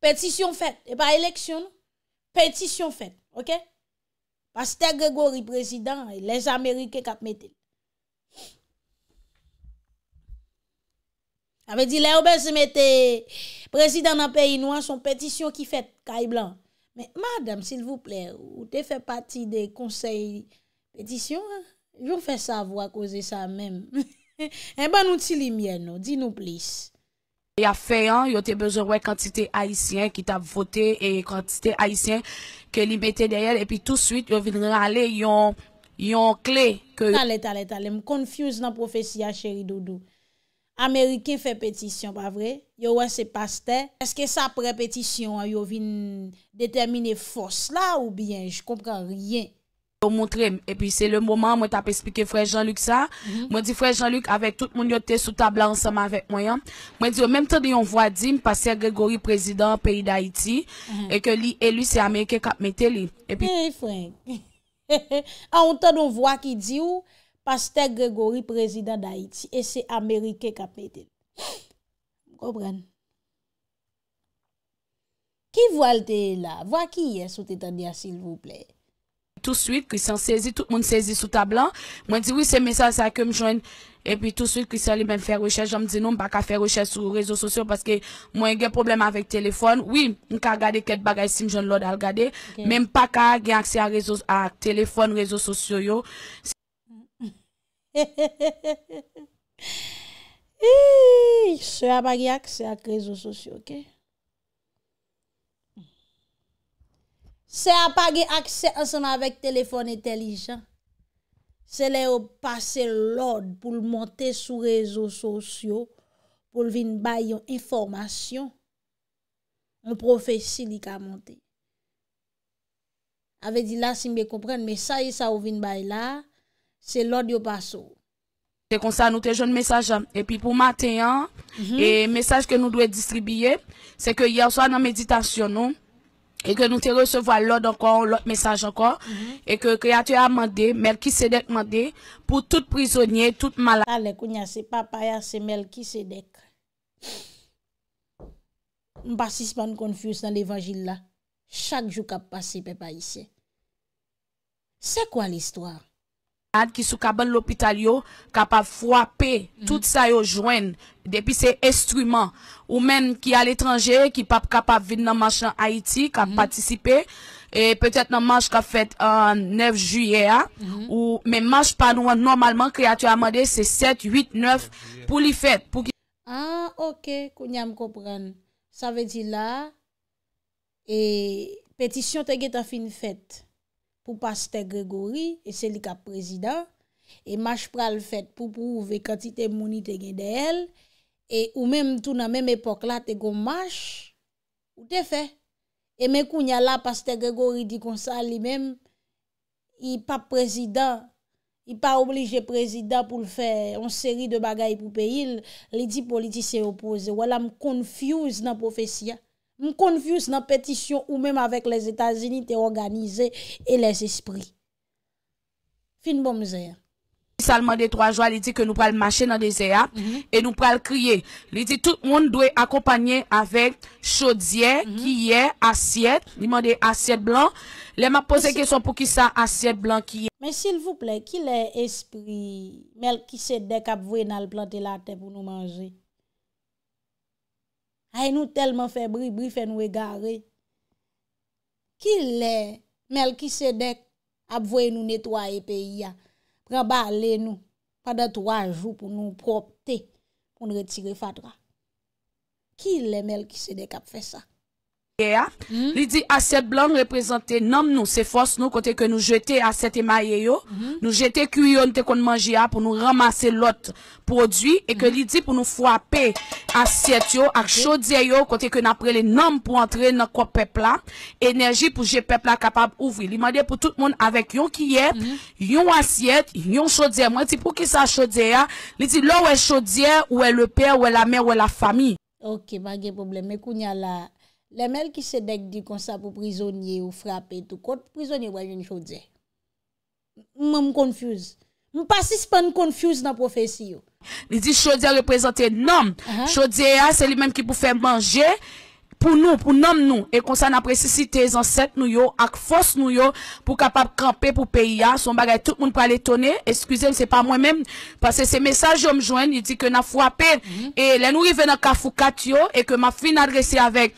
Petisyon fèt E pa eleksyon Petisyon fèt, ok Pastè Gregori prezidant Les Amerikè kat metè Ame di lè oube se metè Prezidant nan peyi nouan Son petisyon ki fèt, Kay Blanc Madame, s'il vous plè, ou te fè pati de konsey edisyon, joun fè sa vwa kouze sa mèm. E eh ban nou ti li mè nou, di nou plis. Ya fè yon, yo te bezon wè kantite haisyen ki ta votè, e kantite haisyen ke li betè dè yon, e pi tout suite yo vin râle yon kle. Talè, talè, talè, m konfuse nan profesi ya chéri Dodou. Amerike fè pètisyon, pa vre? Yo wè se passe te? Eske sa prè pètisyon, yo vin detèmine fòs la ou bien? J kompran riyen. Yo montre, epi se le mouman, mwen tap espike Frère Jean-Luc sa, mwen di Frère Jean-Luc, avèk tout moun yo te sou tablan seman avèk mwen, mwen di yo mèm tèd yon vwa di, mwen pasè Grégory Prezident peyi d'Haïti, mhm. e ke li elu se Amerike kap metè li. E pi... E frèng. A yon tèd yon vwa ki di ou, Pastè Grégory, prezident d'Haïti, et c'est Amérique qui a pété. Obran. Ki voil te la? Voil ki yè, soute Tania, s'il vous plaît. Tout suite, tout moun sezi sou tablan. Mwen di, oui, c'est messeur sa kem jwen. Et puis tout suite, Christian li men fè recherche. Jom di nou, mwen baka fè recherche sou rezo sosyo, paske mwen gen problem avèk telefon. Oui, mwen ka gade ket bagay si mwen jwen lòd al gade. Mwen baka gen aksè a telefon rezo sosyo yo. Se apage akse ak rezo sosyo, ke? Se apage akse ansen avèk telefon etelijan, se le ou pase lòd pou l montè sou rezo sosyo, pou l vin bay yon informasyon, yon profesi li ka montè. Ave di la si mbe kompren, me sa yi e sa ou vin bay la, c'est l'ordre yo passe. C'est comme ça nous te jeune message hein. et puis pour matin le hein, mhm. message que nous devons distribuer c'est que hier soir dans méditation et que nous te l'ordre encore, l'autre message encore, mhm. et que créateur a demandé, a demandé, pour tout prisonnier, tout malade. Allez, c'est papa, c'est Melchisedek. si suspend confus dans l'évangile là. Chaque jour qui passé, peuple ici. C'est quoi l'histoire? ki sou ka bon l'opital yo, ka pa fwape, mm. tout sa yo jwen, depi se estriman. Ou men ki al etranje, ki pa pa vin nan manche an Haiti, ka pa mm. patisipe, e petet nan manche ka fèt an 9 juyea, mm-hmm. ou men manche panou an normalman, kreatu amade, se 7, 8, 9, pou li fèt. Ah, ok, kou nyan m kopren. Sa ve di la, e petisyon te get a fin fèt. pou Paste Gregori, e se li ka prezidant, e mash pral fèt pou prouve kantite mouni te gen de el, e ou mèm tou nan mèm epok la te gon mash, ou te fè. E mè kou nyal la Paste Gregori di konsa li mèm, i pa prezidant, i pa oblije prezidant pou l fè an seri de bagay pou peyil, li di politisye opoze, wè la m konfuse nan profesiya. M konvius nan petisyon ou mèm avèk les Etats-Unis te organize e les esprit. Fin bon mzè. Salman de Trois-Joy li di ke nou pral mache nan de zè ap, mhm. e nou pral kriye. Li di tout moun dwe akopanyen avèk chodziè, kiyè, asyèd, li mande asyèd blan, le mhm. ma pose kèson pou ki sa asyèd blan kiyè. Men s'il vous plè, ki lè esprit mel ki se dek ap vwe nan l'plantè la te pou nou manjè? Ay nou telman febri, bri fe nou e gare. Ki le Melki Sedek ap voye nou netwaye peyi ya? Preba ale nou, fada 3 jou pou nou propte, pou nou retire fatwa. Ki le Melki Sedek ap fe sa? guerre. Hmm. Il dit assiette blanche représente nom nous, c'est force nous côté que nous jetons assiette maïe yo, hmm. nous jeter cuir on te kon pour nous ramasser l'autre produit et que hmm. dit pour nous frapper assiette yo à chaudière yo côté que les noms pour entrer dans quoi peuple énergie pour le peuple là capable ouvrir. Il m'a dit pour tout le monde avec yon qui est, yon assiette, yon chaudière. Moi dit pour qui ça chaudière Il dit là est chaudière, ou est le père, ou est la mère, ou est la famille. OK, pas de problème. la... Le men ki se dek di konsa pou prizonye ou frape tou kote, prizonye wajen Chodze. Mwen m konfuse. M pasis pan konfuse nan profesi yo. Li di Chodze reprezenten nom. Chodze a, se li men ki pou fe manje pou nou, pou nom nou. E konsa nan presisi te zanset nou yo ak fos nou yo pou kapap kampe pou peyi a. Ah. Son bagay tout moun pou ale tonne. Eskuse, m se pa mwen men. Pase se mesaj yo m jwen, li di ke nan fwape. E len ou li ven nan kafou kat yo e ke ma fin adrese avek.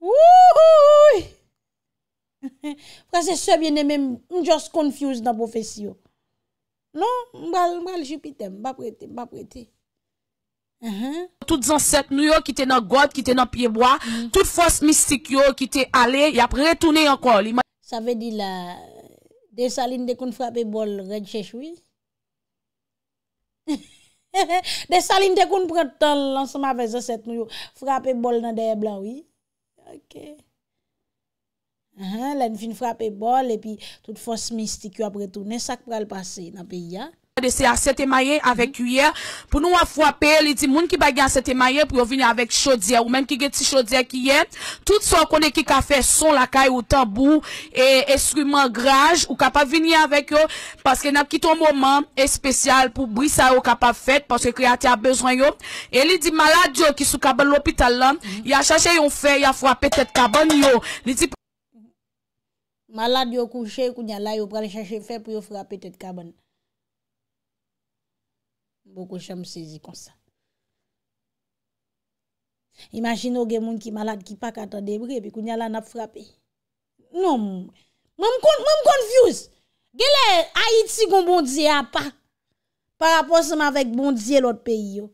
Wouhou ouy Prese se biene men M jost konfuse nan profesi yo Non m bral jupitem Ba prete, ba prete uh-huh. Tout zan set nou yo Ki te nan god, ki te nan pieboa Tout fos mistik yo, ki te ale Y apre toune yon kol Sa ve di la De salin de kon frape bol red cheshoui De salin de kon pretan Lansman ve zan set nou yo Frape bol nan deye blaoui Len fin frape bol epi tout fos mistik yo apre tou ne sak pral pase nan pe yon de se a sete maye avek mhm. yoye. Pou nou a fwape, li di moun ki bagi a sete maye pou yo vini avek chodye ou menm ki geti chodye ki yet. Tout so konen ki ka fe son la kay ou tabou e eskriman graj ou ka pa vini avek yo paske na kiton mouman espesyal pou brisa yo ka pa fet paske kreati a bezwen yo. E li di malad yo ki sou kaban lopital lan mhm. ya chache yon fe, ya fwape tet kaban yo. Malad yo kouche kou nyalay yo prane chache fe pou yo fwape tet kaban yo. Boko chèm se zi konsa. Imagin nou gen moun ki malad ki pa kata debre, pe kou nyalan ap frape. Non moun. Mè m konfuse. Gè lè, a iti kon bondi ap pa. Par apos m avèk bondi elot peyi yo.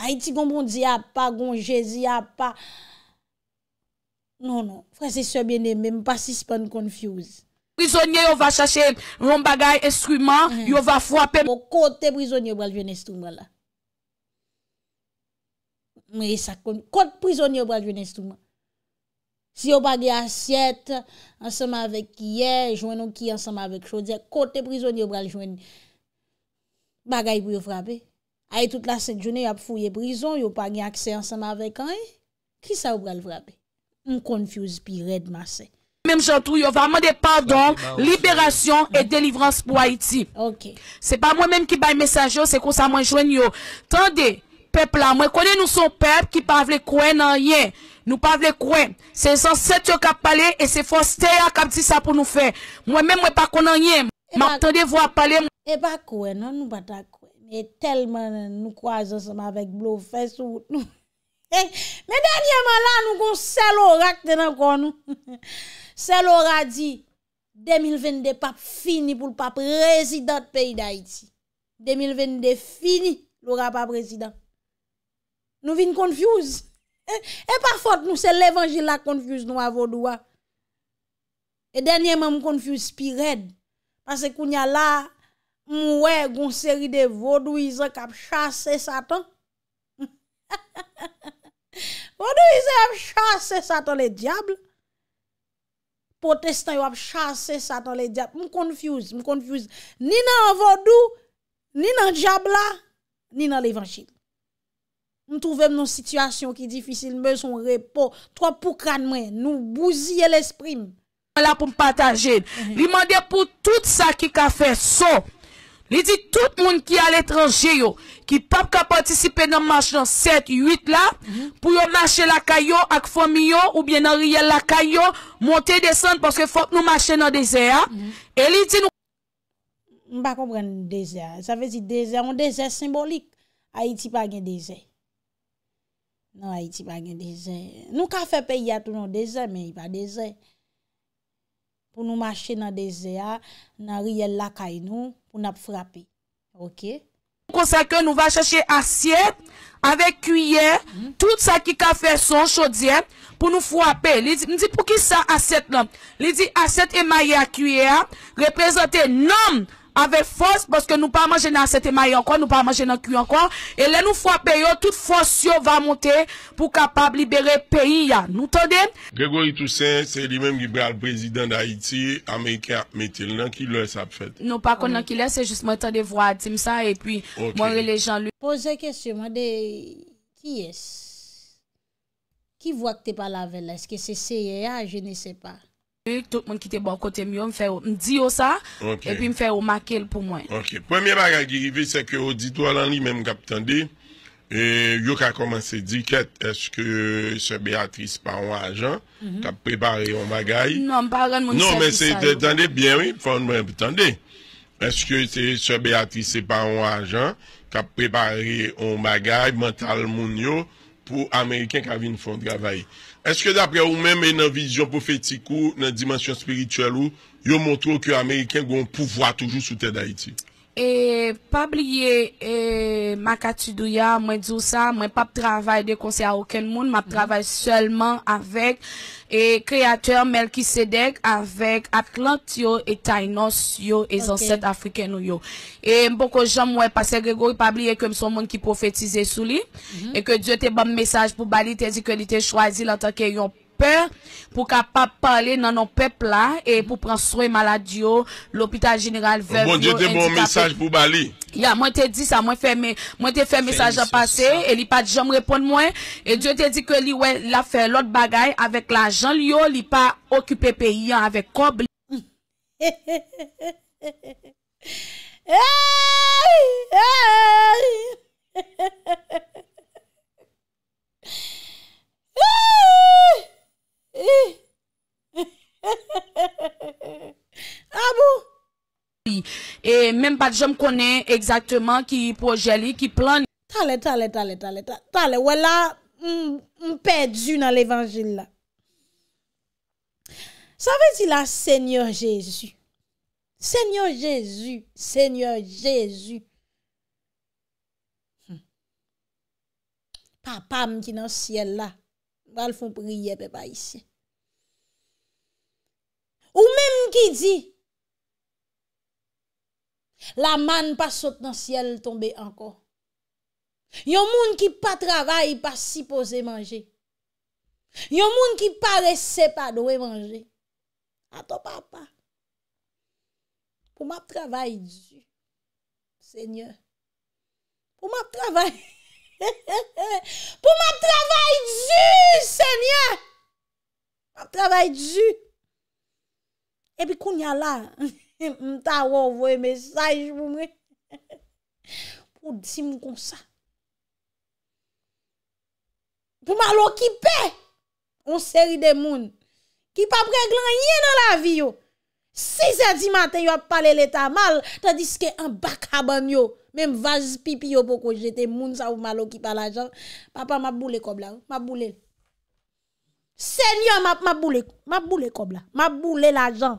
A iti kon bondi ap pa, kon jezi ap pa. Non, non. Frè se sè mè mè mèm pa si s'pèn konfuse. Prisonye yon va chache yon bagay, instrument, yon va fwapen. Bo kote prisonye yon bral jwen instrument la. Mre sa kon, kote prisonye yon bral jwen instrument. Si yon bagay asyet, anseman vek ye, jwenon ki anseman vek chodze, kote prisonye yon bral jwen bagay pou yon fwapen. Aye tout la set jounen yon ap fwoye prison, yon pa nye akse anseman vek ane, ki sa yon bral fwapen? M konfuse pi red masen. Mem jantou ah, yo, vaman de pardon, liberasyon e delivrans pou Haiti. Ok. Se pa mwen menm ki bay mesaj yo, se kon sa manjwen yo. Tande, pep la, mwen kone nou son pep ki pavle kwen nan yen. Nou pavle kwen. Se yon sètyo kap pale, e se fòs tè ya kap di sa pou nou fè. Mwen menm mwen pa kon nan yen. Mwen tande vwa pale. E pa kwen, nan nou batak kwen. E telman nou kwa zan seman vek blou fè sou. Me denye man lan nou kon selo rak te nan kon nou. E pa kwen, nan nou batak kwen. Se lor a di, 2022 pa fini pou l pa prezident peyi da iti. 2022 fini lor a pa prezident. Nou vin konfuse. E pa fote nou se l evanjil la konfuse nou a vodoua. E denye man m konfuse pired. Pase kou nyal la mwe gonseri de vodouize kap chase satan. Vodouize ap chase satan le diable. protestant yo ap chase satan le diap. Mou konfuse, mou konfuse. Ni nan avadou, ni nan diabla, ni nan levanshi. Mou trouvem nou situasyon ki difisil, mou son repos. To ap pou kran mwen, nou bouziye l'esprim. La pou m patajen. Li mhm. mande pou tout sa ki ka fe sop. Li ti tout moun ki al etranje yo, ki pap ka patisipe nan march nan 7-8 la, pou yo marche lakay yo ak fomi yo, ou bien nan riyel lakay yo, monte desante, porske fok nou marche nan dese ya, e li ti nou... Mba kompren dese ya, sa vezi dese ya, an dese ya simbolik, Haiti pa gen dese ya. Nan Haiti pa gen dese ya. Nou ka fe peye ya tou nan dese ya, men yi pa dese ya. Pou nou marche nan dese ya, nan riyel lakay nou, On a frappé, OK? pour ça que nous va chercher assiette avec cuillère, mm-hmm. tout ça qui a fait son chaudière pour nous frapper. Il dit, pour qui ça assiette là? Il dit assiette et à cuillère représenter non. Ave fos, poske nou pa manje nan sete mayankon, nou pa manje nan kuyankon, e le nou fwa peyo, tout fos yo va monte pou kapab libere peyi ya, nou ton den? Gregory Toussaint, se li menm libe al prezident da Haiti, Amerika, metil nan ki lè sa ap fèt? Nou pa kon nan ki lè, se jist mwen tande vwa atim sa, e pi mwen re le jan lè. Poze kèsyon mwen de ki es? Ki vwa kte pa la vele? Eske se seye ya? Je ne se pa. Tout moun ki te bwa kote myo, m di yo sa, e pi m fe yo makel pou mwen. Ok, premye bagay ki rive se ke o di to alan li men m kap tende, yo ka komanse di ket, eske se Beatrice pa wajan, kap prepare yon bagay? Non, m bagan moun se fisa yo. Non, men se tende, bien oui, fon mwen m tende. Eske se Beatrice pa wajan, kap prepare yon bagay, mental moun yo, pou Ameriken ka vin foun travaye. Est-ce que d'après vous-même, dans la vision prophétique ou dans la dimension spirituelle, vous montrez que les Américains ont un pouvoir toujours sous tête d'Haïti et pas oublier et Makatudouya moins dis ça pas travailler de conseil à aucun monde m'a travaille seulement avec et créateur Melchisedek avec Atlantio et Tainosio et ancêtres africains et beaucoup gens moi parce que Grégory pas oublier comme son monde qui prophétisait sous lui et mhm. que Dieu t'a bon message pour Bali a dit que il choisi en tant que pou ka pa pale nan nou pepla e pou pranswoy maladyo l'Opital General Verve Mwen te di sa mwen fe mwen te fe mesaj a pase e li pa di jom repon mwen e di yo te di ke li wè la fe lòt bagay avèk la jan li yo li pa okupè pe yon avèk kob li he he he he he he he he he he he he he he he he Abo E menm pat jom konen Eksaktman ki projeli Ki plon Tale tale tale tale Wala m pe dju nan l evanjil la Sa ve di la Senyor Jezu Senyor Jezu Senyor Jezu Papa m ki nan siel la Val fon priye pe pa isye Ou menm ki di, la man pa sot nan siel tombe anko. Yon moun ki pa travay, pa si pose manje. Yon moun ki pa rese pa doye manje. A to papa. Po ma travay, Seigneur. Po ma travay. Po ma travay, Seigneur. Po ma travay, Seigneur. E pi koun ya la, mta wovwe mesaj pou mwen. Pou di mwen konsa. Pou malo kipe, moun seri de moun. Ki pa prek lanye nan la vi yo. 6 ya di maten yo ap pale leta mal, ta diske an baka ban yo. Mem vaz pipi yo pou konjete moun sa ou malo kipe la jan. Papa ma boule kob la yo, ma boule yo. Senyon, maboule koubla. Maboule l'ajan.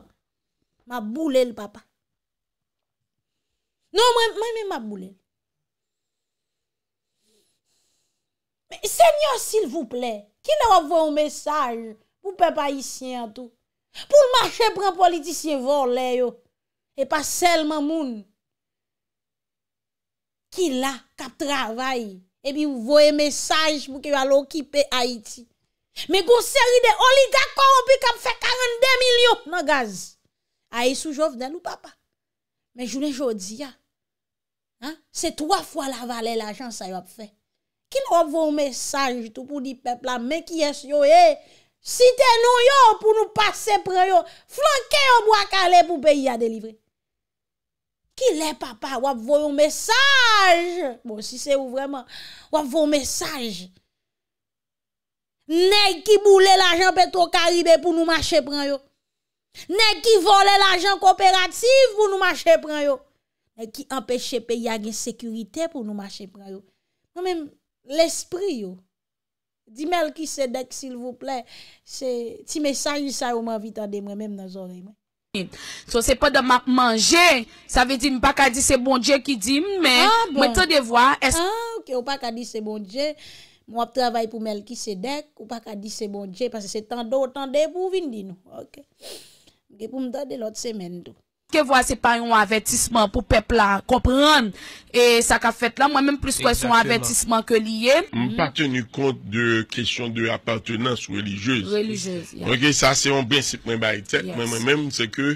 Maboule l'papa. Non, mwen mwen maboule. Senyon, sil vouple. Kila wavou yon mesaj? Pou pe pa yisye an tou? Pou l'mache pran politisye vore le yo? E pa selman moun? Kila kap travay? E bi wavou yon mesaj pou ki walo kipe Haiti. Me goun seri de oliga korompi kap fe 42 milyon nan gaz. A yi sou jo vden nou papa. Me jounen jodi ya. Se 3 fwa la vale la jan sa yo ap fe. Ki nou avon mensaj tout pou di pepla me ki es yo e. Si te nou yo pou nou pase pre yo. Flanke yo mwaka le pou pe yi ya delivre. Ki le papa avon mensaj. Bon si se ou vreman. Avon mensaj. Ne ki boulè l'ajan petro karibè pou nou mache pran yo. Ne ki volè l'ajan kooperatif pou nou mache pran yo. Ne ki empèche pe yagye sekurite pou nou mache pran yo. Non men, l'esprit yo. Dimèl ki sèdèk s'il vouplè, ti mè sa yi sa yo mè avitande mè mèm nan zoreyman. So se pa de mè manje, sa ve di mè pa ka di se bon dje ki di mè, mè te de vwa. Ah, ok, ou pa ka di se bon dje. Mw ap travay pou mèl ki sèdèk, ou pa ka di sè bon djè, pasè sè tan do, tan dè pou vin din nou. Gè pou mdè de lot sèmèn dou. Kè vwa se pa yon avètisman pou pepl la kompran, e sa ka fèt la, mwen mèm plus kwa yon avètisman ke liye. Mwen pa tenu kont de kèsyon de apartenans ou religyez. Religez, ya. Ok, sa se yon bensip mwen baytèk, mwen mèm mèm, se ke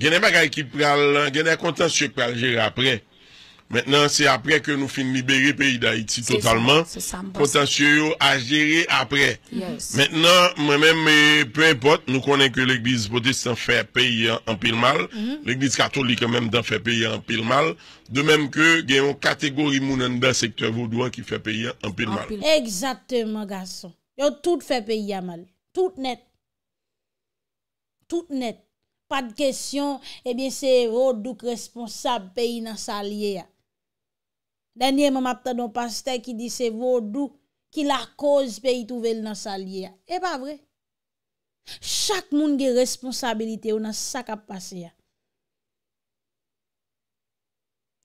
genè mw akal ki pral lan, genè akontan se pral jè rapren. Mètenan, se apre ke nou fin libere peyi d'Haïti totalman, potensye yo a jere apre. Mètenan, mèmen, mè, pèm pot, nou konen ke l'Eglise Potestan fè peyi anpil mal, l'Eglise Katolik anmèm dan fè peyi anpil mal, de mèm ke gen yon kategori mounan da sektor vodouan ki fè peyi anpil mal. Eksatèman, gason. Yo tout fè peyi anpil mal. Tout net. Tout net. Pat kèsyon, ebyen eh se vodouk responsab peyi nan salye ya. Danye mam ap ta do paste ki di se vodou ki la koz pe itouvel nan salye ya. E pa vre? Chak moun ge responsabilite ou nan sak ap pase ya.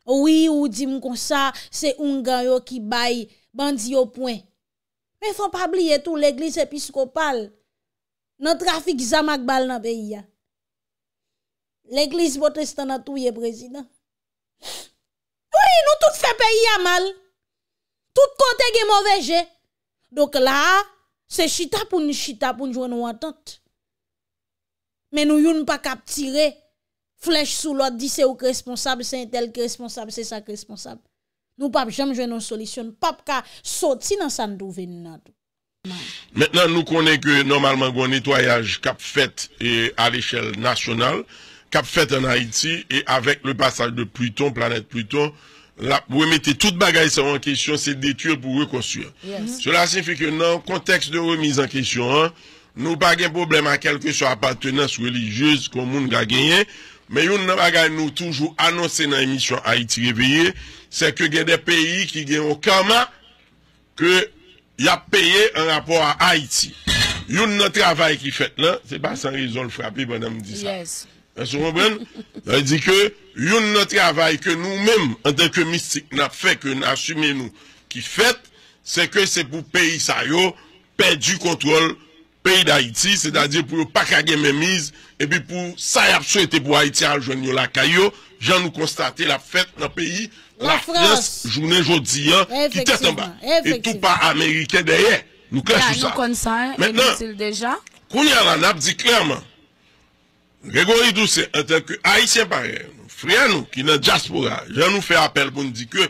Ouye ou di mou kon sa se ungan yo ki bay bandi yo pwen. Me fwa pa bli etou l'eglis episkopal. Nan trafik zamak bal nan peye ya. L'eglis bot estan atou ye prezident. Pfff! Ouye nou tout fe peyi a mal, tout kote gen mou veje. Dok la, se chita pou ni chita pou njwen nou atot. Men nou yon pa kap tire, flech sou lwa, di se ou k responsable, se entel k responsable, se sa k responsable. Nou pap jem jwen nou solisyon, pap ka soti nan san dou venin nan. Mwen nan nou konen ke normalman gwen nitwayaj kap fet al eshel nasyonal, cap fait en Haïti et avec le passage de Pluton, planète Pluton, la, remettez toute bagaille en question, c'est détruire pour reconstruire. Mm-hmm. Cela signifie que dans le contexte de remise en question, nous hein, nous pas de problème à quelque soit appartenance religieuse qu'on monde a gagné, mais une bagaille nous toujours annoncé dans l'émission Haïti réveillé, c'est que y a des pays qui ont au karma que y a payé en rapport à Haïti. Une travail qui fait là, c'est pas sans raison le frapper, madame dit ça. Yon nou travay ke nou mèm An tenke mistik Na fek yon asume nou Ki fet Se ke se pou peyi sa yo Pe di kontrol Peyi da iti Se da di pou yo pakage mèmiz E bi pou sa yap sou ete pou a iti A jwen yo la kayo Jan nou konstate la fet nan peyi La frans Jounen jodi yan Ki tetan ba E tout pa ameriken deye Nou kles sou sa Mènen Kou nye lan ap di klerman Grégory Doucet, enten ke Aïtien parè, freyè nou ki nan Djaspora, jè nou fè apel pou nou di ke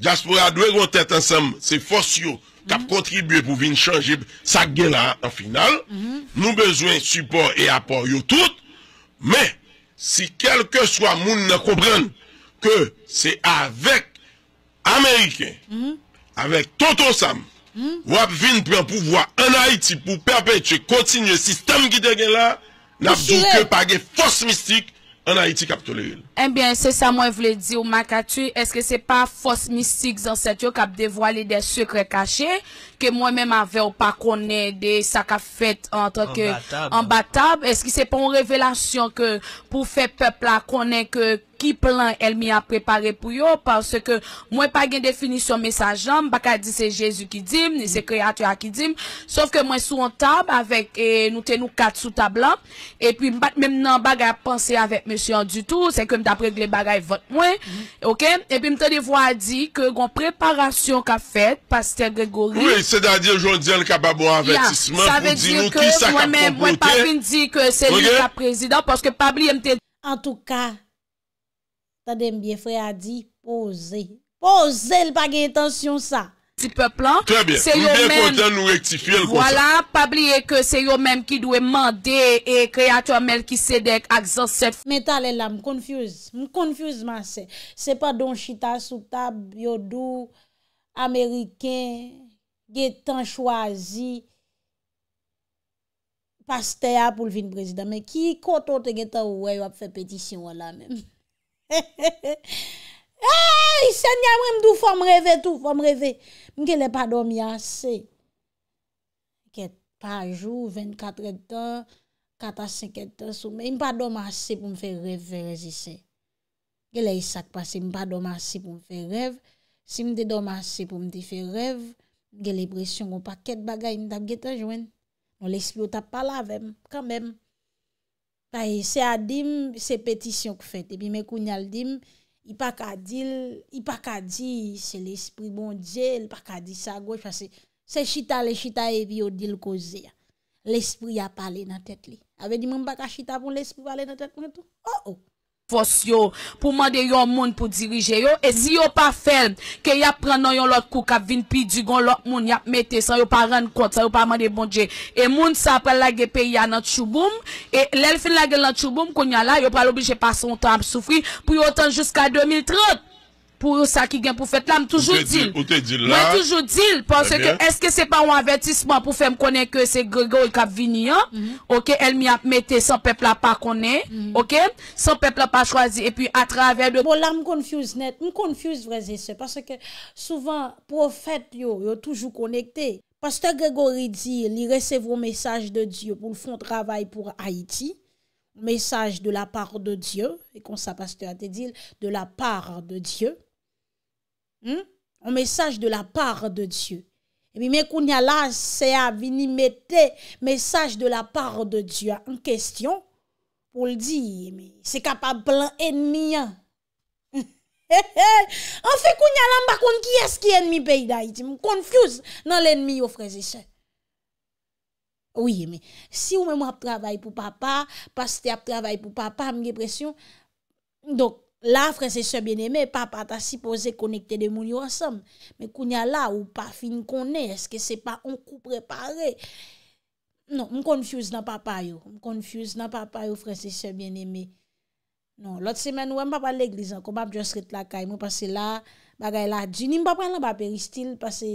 Djaspora dwe gwen tèt ansem se fòs yo kap kontribye mhm. pou vin chanjib sak gen la an final. Mhm. Nou bezwen support e apor yo tout, men si kelke swa moun ne koubrèn ke se avek Ameriken, mhm. avek tonton sam, wap vin pren pou vwa an Aïti pou perpèche kontinye sistem ki te gen la, N apjou ke page fos mistik an ha iti kap tole yil. Eh bien, c'est ça, moi, je dire, Makatu, est-ce que c'est pas force mystique dans cette yo qui a dévoilé des secrets cachés, que moi-même avais pas connaît des sacs à fête en tant que, en battable? Est-ce que c'est pas une révélation que, pour faire peuple à connaître que, qui plan elle m'y a préparé pour eux parce que moi pas gain définition message pas dit c'est Jésus qui dit ni c'est créateur qui dit sauf que moi sous en table avec nous tenons nous quatre sous table et puis même nan à penser avec monsieur du tout c'est que apre glé bagay vot mwen, mhm. ok? Epi mte de vwa di ke gwen preparasyon ka fet, pastè Gregorio... Oui, se da di jondien l ka babou an vètisman, pou di nou ki sa ka pou bote... Mwen pabli n di ke seli la prezidant, paske pabli mte... En tout ka, ta deme bie fwe a di, pose, pose l bagay intasyon sa! Ti pe plan, se yo men, wala, pabliye ke se yo men ki dwe mande e kreator men ki sede ak zan sep. Meta le la, m konfuse, m konfuse man se. Se pa don chita sou tab, yodo, Ameriken, ge tan chwazi, paste a pou lvin prezida, me ki koto te ge ta ouwe yo ap fe petisyon wala men. Eyyy, senyam rem do fom revè tou, fom revè. Mkele pa do mi ase. Pa jou, 24 etan, 4-5 etan soume. Mpa do ma ase pou mfe rev ve rezi se. Mkele isak pa se mpa do ma ase pou mfe rev. Si mde do ma ase pou mte fe rev, mkele presyon ou pa ket bagay mta geta jwen. Mwen l'esplotap pala avèm, kambèm. Ta yi, se adim, se petisyon kou fèt. E pi mè kou nyal dim, I pa ka di l, i pa ka di se l espri mondye, l pa ka di sa goy fa se, se chita le chita evi yo dil koze ya. L espri a pale nan tet li. Ave di mbaka chita pou l espri pale nan tet pou neto? Oh oh! force yo pour demander yon monde pour diriger yo et si yo pas fait que y a prendre yon l'autre coup qu'a vinn puis du gon l'autre monde y a mettre sans yo pas rendre compte sans yo pas demander bon Dieu et monde ça pral la pays a dans chouboum et l'elfin la gueule dans chouboum qu'on y yo pas obligé passer son temps à souffrir pour autant jusqu'à 2030 pour ça qui vient, pour faire là, toujours dit. Moi toujours dit parce eh que est-ce que c'est pas un avertissement pour faire me connaître que c'est Grégory qui hein? Mhm. OK, elle m'y a metté sans peuple là pas connaît, mhm. OK? Sans peuple là pas choisi et puis à travers de Bon là me confuse net, me confuse vrai c'est parce que souvent prophète yo yo toujours connecté. Pasteur Grégory dit, il recevra un message de Dieu pour le fond travail pour Haïti message de la part de Dieu, et comme ça, pasteur a dit, de la part de Dieu. Hmm? Un message de la part de Dieu. Et puis, mais qu'on y a là, c'est à venir mettre message de la part de Dieu en question pour le dire. Mais c'est capable plein ennemi. Hein. fait hey. An fe a yalan bakon ki qui est ennemi pays d'Haïti. me confuse dans l'ennemi oh, frères et sœurs. Oui, mais Si vous même vous travaillez pour papa, parce que vous travaillez pour papa, j'ai pression donc La fre se se bien eme, papa ta si pose konekte de moun yo ansam. Me kounya la ou pa fin kone, eske se pa on kou prepare. Non, m konfuse nan papa yo. M konfuse nan papa yo fre se se bien eme. Non, lot semen wè m pa pa l'eglizan, kou m ap dios re tlakay. M ou pase la, bagay la, di ni m pa pren la pa peristil. Pase,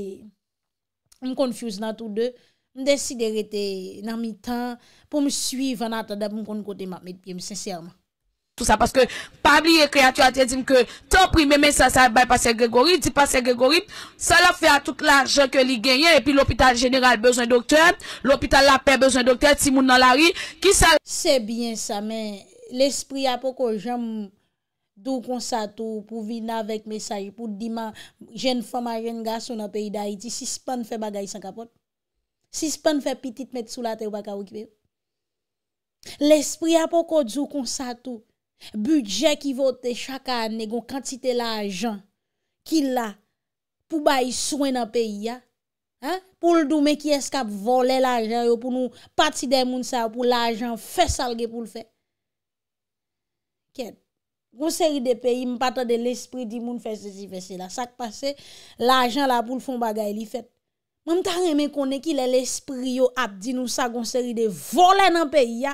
m konfuse nan tou de. M deside rete nan mi tan pou m suiv an atade m kon kote ma met pye m sensyarman. Tout sa, paske pabliye kreatur atiye din ke ton primeme sa sa bay pa ser Gregorip, di pa ser Gregorip, sa la fe a tout la jen ke li genyen, epi l'opital jeneral bezon doktel, l'opital la pe bezon doktel, si moun nan la ri, ki sa... Se bien sa men, l'espri apoko jenm dou konsatu pou vin avèk mesay, pou diman jen foma jen gaso nan peyi da iti, si span fe bagay sankapot, si span fe pitit met sou la te wakawik peyo, l'espri apoko djou konsatu, Budje ki vote chaka ane gon kantite la ajan ki la pou bayi souen nan peyi ya. Poul dou me ki eskap vole la ajan yo pou nou pati de moun sa pou la ajan fesalge pou l'fet. Ken? Gon seri de peyi m pata de l'espri di moun fes se si fes se la sak pase la ajan la pou l'fon bagay li fet. Mam ta reme konen ki le l'espri yo ap di nou sa gon seri de vole nan peyi ya.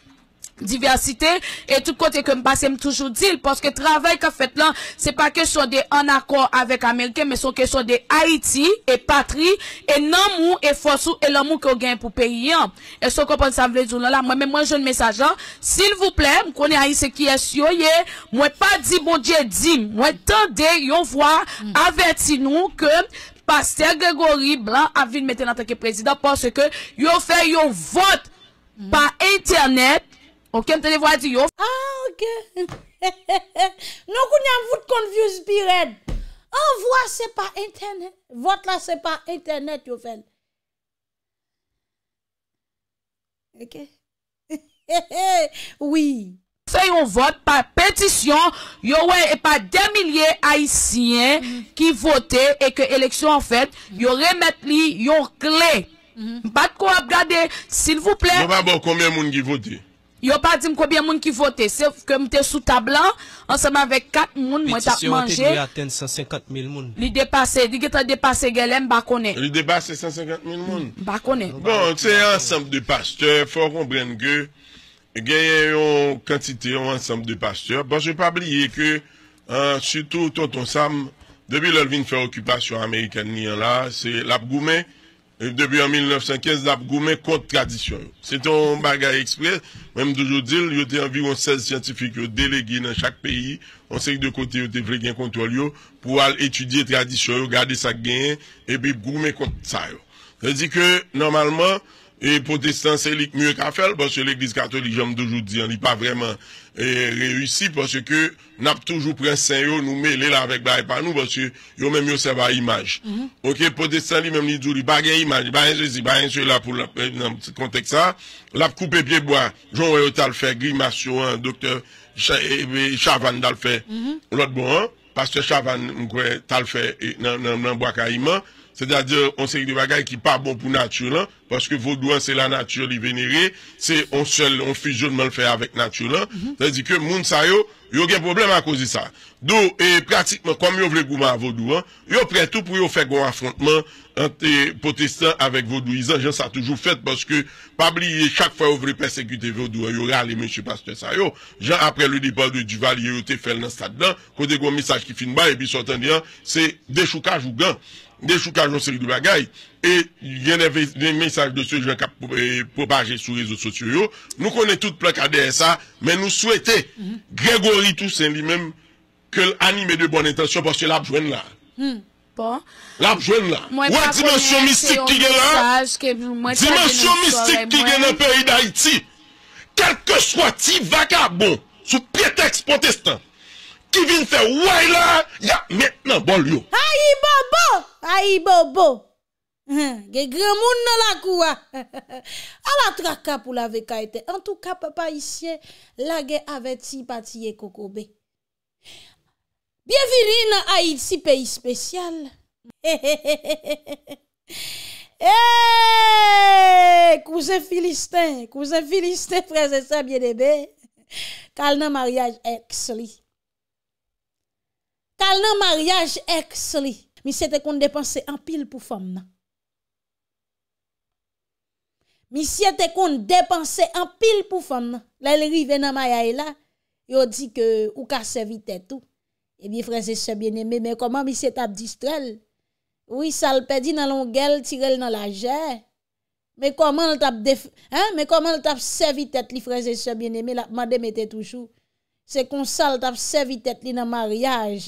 diversité et tout côté que me passe toujours dit parce que travail qu'on fait là c'est pas que question des en accord avec américain mais que question des Haïti et patrie et non mou et force et l'amour qu'on gagne pour pays hein. est-ce que comprend ça veut dire là moi même moi je message hein. s'il vous plaît me connais Haïti qui est ne moi pas dit bon Dieu dit moi tendez yon voix averti nous que pasteur Grégory Blanc a vu mettre en tant que président parce que yo fait un vote par internet Ok, mte de vwa di yo. Ah, ok. Nou kou nyam vout konvyous bi red. Ah, vwa se pa internet. Vot la se pa internet yo ven. Ok. Oui. Se yon vot pa petisyon, yo wè e pa demilye haisyen mhm. ki votè e ke eleksyon an fèt, mhm. yo remèt li yon kle. Mhm. Bat kou ap gade, sil vou plè. Mwen pa bò bon, kou mè moun ki votè. yo pas dit combien de gens qui voté. c'est que je suis sous table ensemble avec 4 moun moi t'a mangé il atteint 150 000 personnes. il dépassé il a dépassé galem pa bah, connaît il dépassé 150 000 personnes. bon c'est un ensemble de pasteurs il faut comprendre que a une quantité yon ensemble de pasteurs bon j'ai pas oublier que hein, surtout tonton Sam depuis a fait occupation américaine là c'est la depuis en 1915, la contre tradition. un un un bagay Même toujours doujou il y a environ 16 scientifiques délégués dans chaque pays. On sait que de côté, yo te un contrôle pour yo, pour tradition, garder tradition, garder sa gaine puis puis contre ça. C'est-à-dire que, normalement, E potestan selik mye ka fel, pwosye l'Eglise Katolik jom dojou di, an li pa vreman reyousi, pwosye ke nap toujou prensen yo nou mele mm-hmm. la vek ba e panou, pwosye yo menmyo seba imaj. Ok, potestan li menmyi djou li bagen imaj, bagen sezi, bagen se la pou nan pwosye kontek sa, lap koupe pie boan, joun wè yo tal fè, gri mas yo an, doktor chavan dal fè, lot boan, pwosye chavan mkwè tal fè nan bwa ka iman, Se dya diyo, on se li bagay ki pa bon pou nature lan, paske Vodouan se la nature li venere, se on fujonman fe avèk nature lan, se diyo, moun sa yo, yo gen problem a kozi sa. Do, e pratikman, kom yo vle gouman Vodouan, yo pre tout pou yo fè goun affrontman ante potestan avèk Vodouizan, jan sa toujou fèt, paske pa bliye chak fwa yo vle persekute Vodouan, yo rale menche paske sa yo, jan apre lodi pa lodi vali yo te fèl nan stat dan, kode goun misaj ki fin ba, epi sotan diyan, se dechoukaj ou gan. de choukajon seri di bagay, e yen de mensaj de soujou ka propaje sou rezo sotiyo yo, nou konen tout plakade sa, men nou souwete Gregori tousen li men ke anime de bon intensyon porsye lap jwen la. Lap jwen la. Ouè dimensyon mistik ki gen an? Dimensyon mistik ki gen an peyi da iti. Kelke swati vaka bon, sou pieteks protestant. Kivin se waila, ya men nan bol yo. Hayi bo bo, hayi bo bo. Ge gremoun nan lakouwa. A la traka pou la veka ete. En tou ka papa isye, la ge ave ti pati ye kokobe. Bienvilin a iti peyi spesyal. He he he he he he. Eee, kouzen Filistin, kouzen Filistin prese sa biedebe. Kal nan maryaj eks li. Kal nan maryaj eks li, misye te kon depanse an pil pou fam nan. Misye te kon depanse an pil pou fam nan. La li rive nan mayay la, yo di ke ou ka se vitet ou, e li freze se bieneme, me koman misye tap distrel? Ou i sal pedi nan longel, tirel nan lajè? Me koman le tap se vitet li freze se bieneme? La madem ete toujou. Se kon sal tap se vitet li nan maryaj,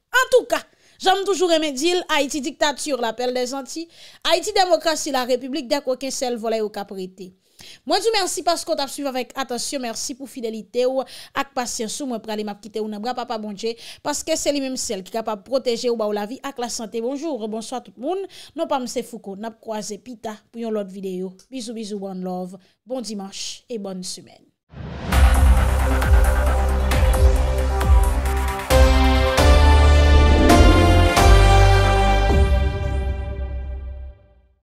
An tou ka, janm toujou remedil, Haiti diktatur, l'apel de zanti, Haiti demokrasi, la republik, dek wakensel volay ou kapriti. Mwen di mersi paskot ap suiv avèk. Atasyon mersi pou fidelite ou ak pasyansou mwen pralim ap kite ou nan bra pa pa bondje paske se li mèm sel ki kapap proteje ou bon ba ou la vi ak la sante. Bonjou, bonsoit tout moun, non pa mse fouko, nap kwa ze pita pou yon lot videyo. Bizou, bizou, bon love, bon dimansh e bonn sumen.